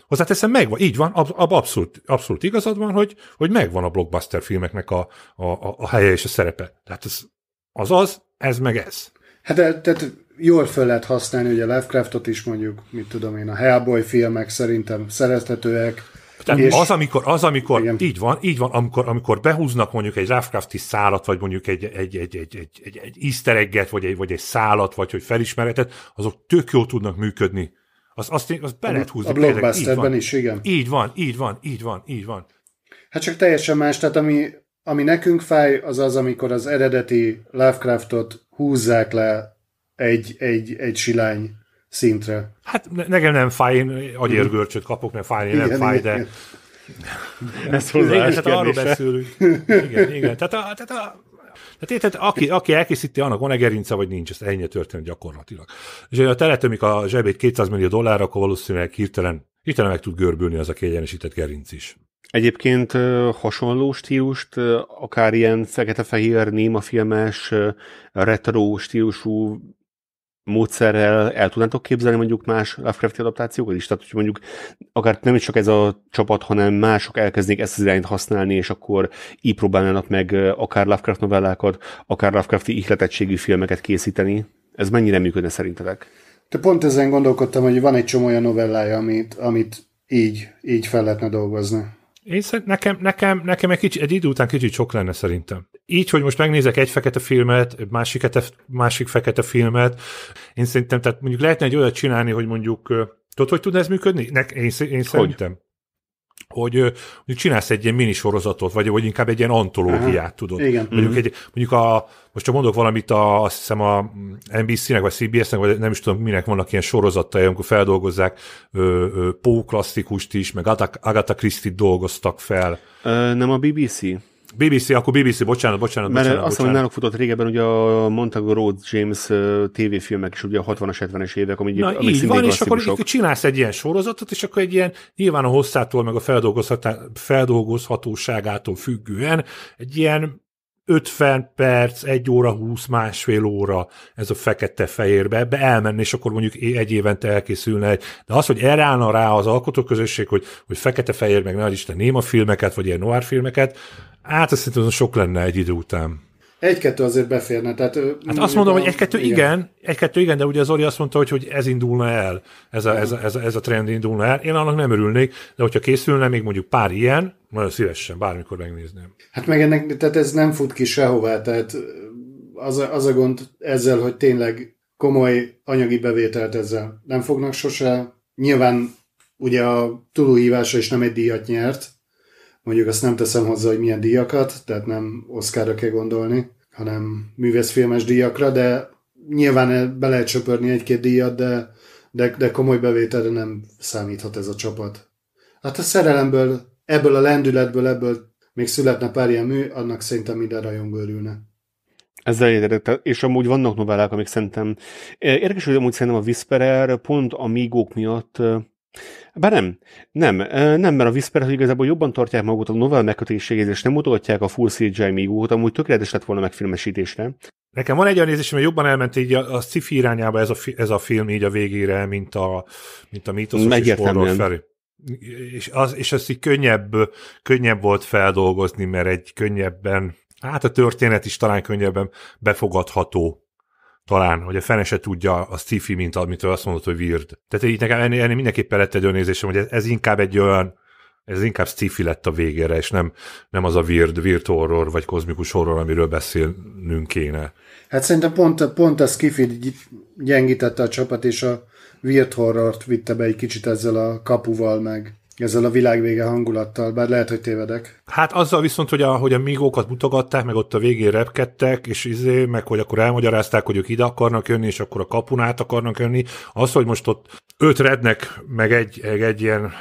Hozzáteszem, megvan, így van, ab, ab, abszolút, abszolút igazad van, hogy, hogy megvan a blockbuster filmeknek a, a, a, a helye és a szerepe. Tehát ez, az az, ez meg ez. Hát de, tehát jól fel lehet használni, ugye Lovecraftot is mondjuk, mit tudom én, a Hellboy filmek szerintem szerethetőek, tehát és, az, amikor, az, amikor igen. így van, így van, amikor, amikor behúznak mondjuk egy Lovecrafti szálat, vagy mondjuk egy, egy, egy, egy, egy, egy, egy easter egget, vagy egy, vagy egy szálat, vagy hogy felismeretet, azok tök jól tudnak működni. Az, azt, azt be lehet húzni. A blockbusterben is, igen. Így van, így van, így van, így van. Hát csak teljesen más, tehát ami, ami nekünk fáj, az az, amikor az eredeti Lovecraftot húzzák le egy, egy, egy silány szintre. Hát nekem nem fáj, én agyérgörcsöt kapok, mert fáj, én nem igen, fáj, igen, de... Ez hozzá igen, tehát arról beszélünk. Igen, igen. Tehát, a, tehát, a, tehát, tehát aki, aki elkészíti, annak van-e gerince, vagy nincs, ez ennyi történet gyakorlatilag. És ha teletömik a zsebét 200 millió dollárra, akkor valószínűleg hirtelen, hirtelen meg tud görbülni az a kiegyenesített gerinc is. Egyébként hasonló stílust, akár ilyen fekete-fehér, néma filmes, retro stílusú módszerrel el tudnátok képzelni mondjuk más Lovecraft adaptációkat is? Tehát, hogy mondjuk akár nem is csak ez a csapat, hanem mások elkezdnék ezt az irányt használni, és akkor így próbálnának meg akár Lovecraft novellákat, akár Lovecrafti ihletettségű filmeket készíteni. Ez mennyire működne szerintetek? Te pont ezen gondolkodtam, hogy van egy csomó olyan novellája, amit, amit így, így fel lehetne dolgozni. Én szerint, nekem, nekem, nekem egy, kicsi, egy idő után kicsit sok lenne szerintem így, hogy most megnézek egy fekete filmet, másik, másik fekete filmet, én szerintem, tehát mondjuk lehetne egy olyat csinálni, hogy mondjuk, tudod, hogy tudna ez működni? Ne, én, én szerintem. Hogy? hogy mondjuk csinálsz egy ilyen sorozatot, vagy, vagy inkább egy ilyen antológiát, Aha. tudod. Igen. Mondjuk, mhm. egy, mondjuk a, most csak mondok valamit, a, azt hiszem a NBC-nek, vagy CBS-nek, vagy nem is tudom, minek vannak ilyen sorozatai, amikor feldolgozzák Poe klasszikust is, meg Agatha Christie dolgoztak fel. Ö, nem a BBC? BBC, akkor BBC, bocsánat, bocsánat, Mert bocsánat. Azt mondom, náluk futott régebben ugye a Montagu Road James tévéfilmek is, ugye a 60-as, 70-es évek, amik, Na, amik így van, és akkor csinálsz egy ilyen sorozatot, és akkor egy ilyen, nyilván a hosszától, meg a feldolgozhatóságától függően, egy ilyen 50 perc, 1 óra 20, másfél óra ez a fekete-fehérbe, ebbe elmenni, és akkor mondjuk egy évente elkészülne egy. De az, hogy erre állna rá az alkotóközösség, hogy, hogy fekete-fehér, meg nagy Isten néma filmeket, vagy ilyen noir filmeket, hát azt hiszem, sok lenne egy idő után. Egy-kettő azért beférne. Tehát, hát azt mondom, a... hogy egy-kettő igen. igen, egy-kettő igen, de ugye az Ori azt mondta, hogy, hogy ez indulna el, ez a, ez, a, ez, a, ez a trend indulna el. Én annak nem örülnék, de hogyha készülne még mondjuk pár ilyen, nagyon szívesen, bármikor megnézném. Hát meg ennek, tehát ez nem fut ki sehová, tehát az a, az a gond ezzel, hogy tényleg komoly anyagi bevételt ezzel nem fognak sose. Nyilván ugye a tulóhívása is nem egy díjat nyert, mondjuk azt nem teszem hozzá, hogy milyen díjakat, tehát nem Oszkára kell gondolni, hanem művészfilmes díjakra, de nyilván be lehet söpörni egy-két díjat, de, de, de komoly bevételre nem számíthat ez a csapat. Hát a szerelemből ebből a lendületből, ebből még születne pár ilyen mű, annak szerintem minden rajong örülne. Ezzel egyetértek, és amúgy vannak novellák, amik szerintem... Eh, érdekes, hogy amúgy szerintem a Whisperer pont a mígók miatt eh, bár nem, nem, eh, nem, mert a Whisper, hogy igazából jobban tartják magukat a novell megkötéséhez, és nem mutatják a full CGI mígókat, amúgy tökéletes lett volna megfilmesítésre. Nekem van egy olyan nézésem, hogy jobban elment így a, a sci-fi irányába ez a, fi, ez a film így a végére, mint a, mint a mítoszos Megértem, és horror felé és, az, és azt így könnyebb, könnyebb volt feldolgozni, mert egy könnyebben, hát a történet is talán könnyebben befogadható talán, hogy a fene se tudja a sci mint amitől azt mondod, hogy weird. Tehát így nekem ennél, ennél mindenképpen lett egy olyan érzésem, hogy ez, ez inkább egy olyan, ez inkább sci lett a végére, és nem, nem az a weird, weird horror, vagy kozmikus horror, amiről beszélnünk kéne. Hát szerintem pont, pont a skifi gyengítette a csapat, és a, weird horrort vitte be egy kicsit ezzel a kapuval, meg ezzel a világvége hangulattal, bár lehet, hogy tévedek. Hát azzal viszont, hogy a, hogy a migókat mutogatták, meg ott a végén repkedtek, és izé, meg hogy akkor elmagyarázták, hogy ők ide akarnak jönni, és akkor a kapun át akarnak jönni. Az, hogy most ott öt rednek, meg egy, egy ilyen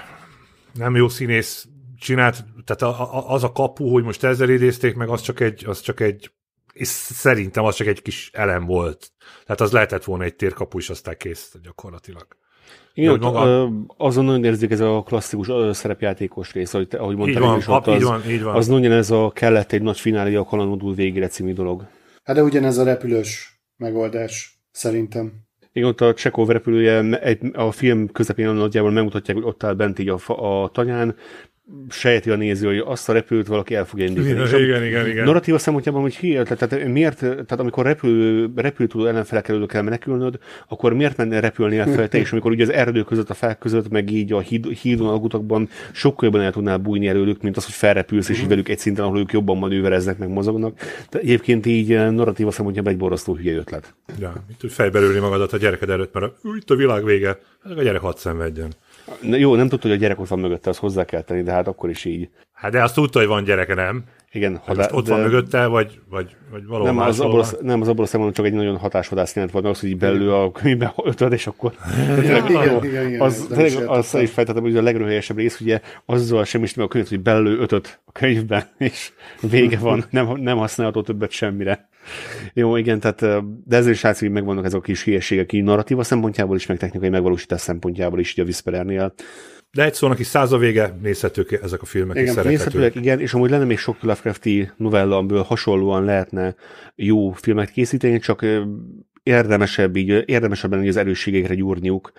nem jó színész csinált, tehát a, a, az a kapu, hogy most ezzel idézték meg, az csak egy, az csak egy és szerintem az csak egy kis elem volt. Tehát az lehetett volna egy térkapu, és aztán kész gyakorlatilag. Igen, ott, maga... azon nagyon érzik ez a klasszikus szerepjátékos rész, ahogy, ahogy mondtál, így van, is ott az, így van, így van. az nagyon ez a kellett egy nagy finálé a kalandodul végére című dolog. Hát de ugyanez a repülős megoldás, szerintem. Igen, ott a Csekov repülője, a film közepén nagyjából megmutatják, hogy ott áll bent így a, a tanyán, sejti a néző, hogy azt a repülőt valaki el fogja indítani. Igen, igen, igen, igen. Narratíva szempontjában, hogy hi, tehát miért, tehát amikor repül, repül tud, ellenfelek elől kell menekülnöd, akkor miért menne repülni el fel te is, amikor ugye az erdő között, a fák között, meg így a híd, hídon, alagutakban sokkal jobban el tudnál bújni előlük, mint az, hogy felrepülsz, és így mhm. velük egy szinten, ahol ők jobban manővereznek, meg mozognak. Tehát egyébként így eh, narratíva szempontjában egy borrasztó hülye ötlet. Ja, mint hogy fejbelülni magadat a gyereked előtt, mert itt a világ vége, hát a gyerek hadd szenvedjen jó, nem tudta, hogy a gyerek ott van mögötte, azt hozzá kell tenni, de hát akkor is így. Hát de azt tudta, hogy van gyereke, nem? Igen. Hát hát ott de... van mögötte, vagy, vagy, vagy valami. nem, az abból, nem, az abból szemben csak egy nagyon hatásvadász jelent volt, az, hogy belül a könyvben ötöd, és akkor... igen, igen, igen, az, tényleg, az, az, az is feltettem, hogy a legröhelyesebb rész, ugye azzal sem is a könyv, hogy belül ötöt a könyvben, és vége van, nem, nem használható többet semmire. Jó, igen, tehát, de ezzel is látszik, hogy megvannak ezek a kis hülyeségek így narratíva szempontjából is, meg technikai megvalósítás szempontjából is, így a Viszperernél. De egy szónak is száz a vége, nézhetők ezek a filmek igen, is Nézhetőek, igen, és amúgy lenne még sok Lovecrafti novella, amiből hasonlóan lehetne jó filmet készíteni, csak érdemesebb így, érdemesebben így az erősségekre gyúrniuk,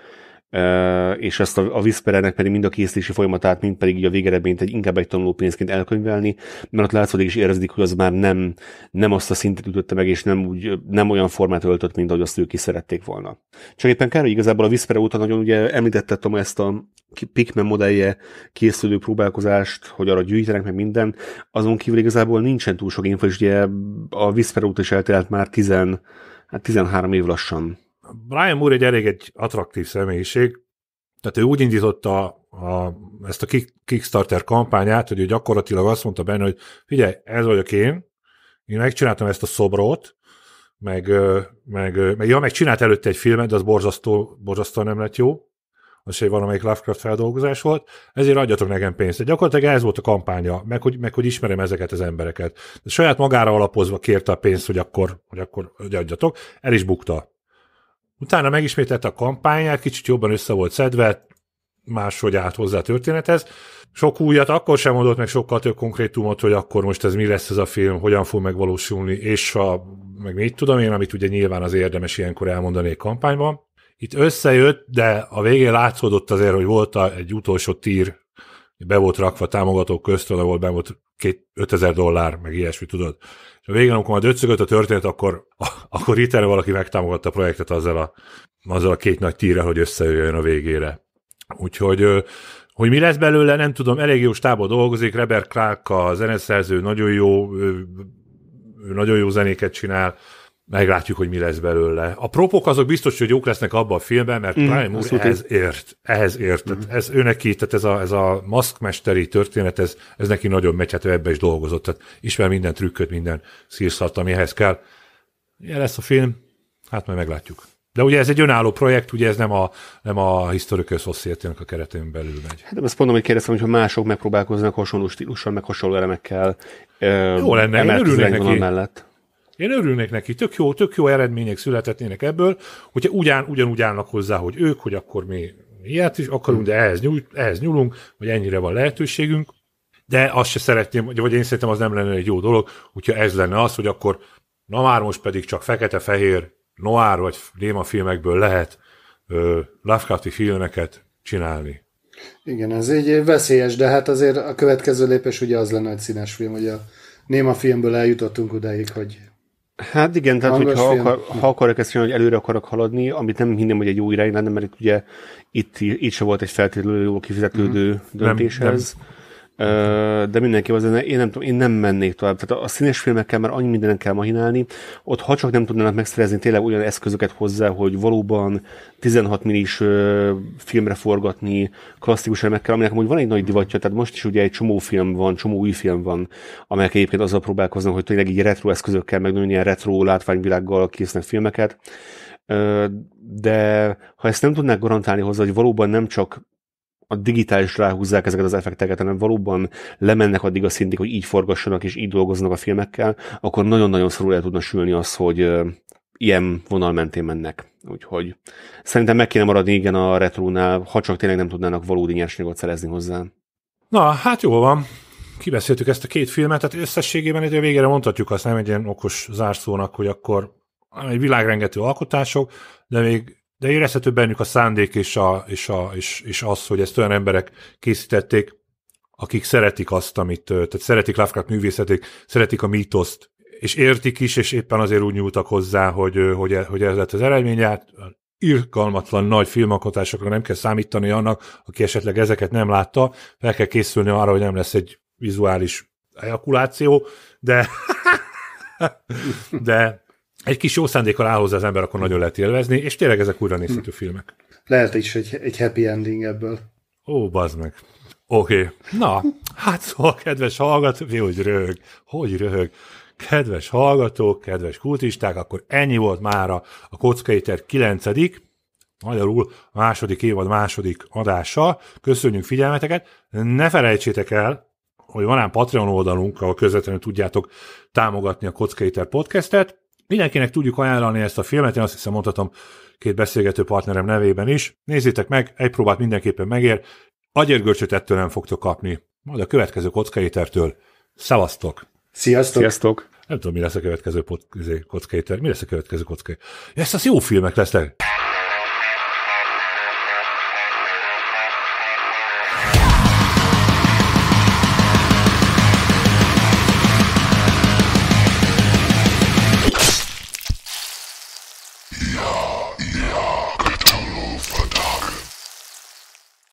és ezt a, a Whisperenek pedig mind a készítési folyamatát, mind pedig így a végeredményt egy, inkább egy pénzként elkönyvelni, mert ott látszódik és érezdik, hogy az már nem, nem azt a szintet ütötte meg, és nem, úgy, nem olyan formát öltött, mint ahogy azt ők is szerették volna. Csak éppen kár, hogy igazából a Whisper óta nagyon ugye említettem ezt a Pikmin modellje készülő próbálkozást, hogy arra gyűjtenek meg minden, azon kívül igazából nincsen túl sok info, és ugye a Whisper óta is eltelt már 10, hát 13 év lassan Brian Moore egy elég egy attraktív személyiség, tehát ő úgy indította a, ezt a Kickstarter kampányát, hogy ő gyakorlatilag azt mondta benne, hogy figyelj, ez vagyok én, én megcsináltam ezt a szobrot, meg, meg, meg ja, meg csinált előtte egy filmet, de az borzasztó, borzasztó nem lett jó, az egy valamelyik Lovecraft feldolgozás volt, ezért adjatok nekem pénzt. De gyakorlatilag ez volt a kampánya, meg hogy, meg hogy ismerem ezeket az embereket. De saját magára alapozva kérte a pénzt, hogy akkor, hogy akkor hogy adjatok, el is bukta. Utána megismételte a kampányát, kicsit jobban össze volt szedve, máshogy állt hozzá a történethez. Sok újat akkor sem mondott meg sokkal több konkrétumot, hogy akkor most ez mi lesz ez a film, hogyan fog megvalósulni, és a, meg mit tudom én, amit ugye nyilván az érdemes ilyenkor elmondani egy kampányban. Itt összejött, de a végén látszódott azért, hogy volt egy utolsó tír, be volt rakva támogatók közt, ahol be volt két, 5000 dollár, meg ilyesmi, tudod. És a végén, amikor majd ötszögött a történet, akkor, akkor itt valaki megtámogatta a projektet azzal a, azzal a két nagy tírrel, hogy összejöjjön a végére. Úgyhogy hogy mi lesz belőle, nem tudom, elég jó stából dolgozik, Reber Clark a zeneszerző, nagyon jó, ő, ő nagyon jó zenéket csinál, meglátjuk, hogy mi lesz belőle. A propok azok biztos, hogy jók lesznek abban a filmben, mert mm, Brian Moore ehhez ért, ehhez ért. Mm. Tehát ez ő neki, tehát ez a, ez a maszkmesteri történet, ez, ez neki nagyon megy, hát ebbe is dolgozott, tehát ismer minden trükköt, minden szírszart, ami ehhez kell. Ilyen lesz a film, hát majd meglátjuk. De ugye ez egy önálló projekt, ugye ez nem a, nem a Historical society a keretén belül megy. Hát azt mondom, hogy kérdeztem, hogyha mások megpróbálkoznak hasonló stílussal, meg hasonló elemekkel. Jó lenne, én örülnék neki. Mellett én örülnék neki, tök jó, tök jó eredmények születhetnének ebből, hogyha ugyan, ugyanúgy állnak hozzá, hogy ők, hogy akkor mi ilyet is akarunk, de ehhez, nyúl, ehhez nyúlunk, vagy ennyire van lehetőségünk, de azt se szeretném, vagy én szerintem az nem lenne egy jó dolog, hogyha ez lenne az, hogy akkor na már most pedig csak fekete-fehér, noár vagy néma filmekből lehet ö, Lovecrafti filmeket csinálni. Igen, ez így veszélyes, de hát azért a következő lépés ugye az lenne egy színes film, hogy a néma filmből eljutottunk odáig, hogy Hát igen, tehát hogy ha akar, ha akarok ezt mondani, hogy előre akarok haladni, amit nem hinném, hogy egy jó irány lenne, mert ugye itt, itt se volt egy feltétlenül jól kifizetődő mm. Mm-hmm. döntés nem, ez. Nem de mindenki az én nem tudom, én nem mennék tovább. Tehát a színes filmekkel már annyi mindenen kell mahinálni, ott ha csak nem tudnának megszerezni tényleg olyan eszközöket hozzá, hogy valóban 16 millis filmre forgatni klasszikus elemekkel, aminek amúgy van egy nagy divatja, tehát most is ugye egy csomó film van, csomó új film van, amelyek egyébként azzal próbálkoznak, hogy tényleg így retro eszközökkel, meg nagyon ilyen retro látványvilággal késznek filmeket, de ha ezt nem tudnák garantálni hozzá, hogy valóban nem csak a digitális ráhúzzák ezeket az effekteket, hanem valóban lemennek addig a szintig, hogy így forgassanak és így dolgoznak a filmekkel, akkor nagyon-nagyon szorul el tudna sülni az, hogy ilyen vonal mentén mennek. Úgyhogy szerintem meg kéne maradni igen a retrónál, ha csak tényleg nem tudnának valódi nyersanyagot szerezni hozzá. Na, hát jó van. Kibeszéltük ezt a két filmet, tehát összességében egy végére mondhatjuk azt, nem egy ilyen okos zárszónak, hogy akkor egy világrengető alkotások, de még de érezhető bennük a szándék és, a, és, a, és, és az, hogy ezt olyan emberek készítették, akik szeretik azt, amit, tehát szeretik Lovecraft művészetét, szeretik a mítoszt, és értik is, és éppen azért úgy nyúltak hozzá, hogy, hogy, e, hogy ez lett az eredménye. Hát, irgalmatlan nagy filmalkotásokra nem kell számítani annak, aki esetleg ezeket nem látta, fel kell készülni arra, hogy nem lesz egy vizuális ejakuláció, de de egy kis jó szándékkal áll hozzá az ember, akkor nagyon lehet élvezni, és tényleg ezek újra nézhető hm. filmek. Lehet is egy, egy happy ending ebből. Ó, bazd meg. Oké. Okay. Na, hát szóval, kedves hallgató, hogy röhög, hogy röhög. Kedves hallgatók, kedves kultisták, akkor ennyi volt mára a Kockaiter 9 magyarul a második évad második adása. Köszönjük figyelmeteket, ne felejtsétek el, hogy van ám Patreon oldalunk, ahol közvetlenül tudjátok támogatni a Kockaiter podcastet, Mindenkinek tudjuk ajánlani ezt a filmet, én azt hiszem mondhatom két beszélgető partnerem nevében is. Nézzétek meg, egy próbát mindenképpen megér, agyérgörcsöt ettől nem fogtok kapni. Majd a következő kockaétertől. Szevasztok! Sziasztok! Sziasztok! Nem tudom, mi lesz a következő pot- izé, kockaéter. Mi lesz a következő kockaéter? Ezt az jó filmek lesznek!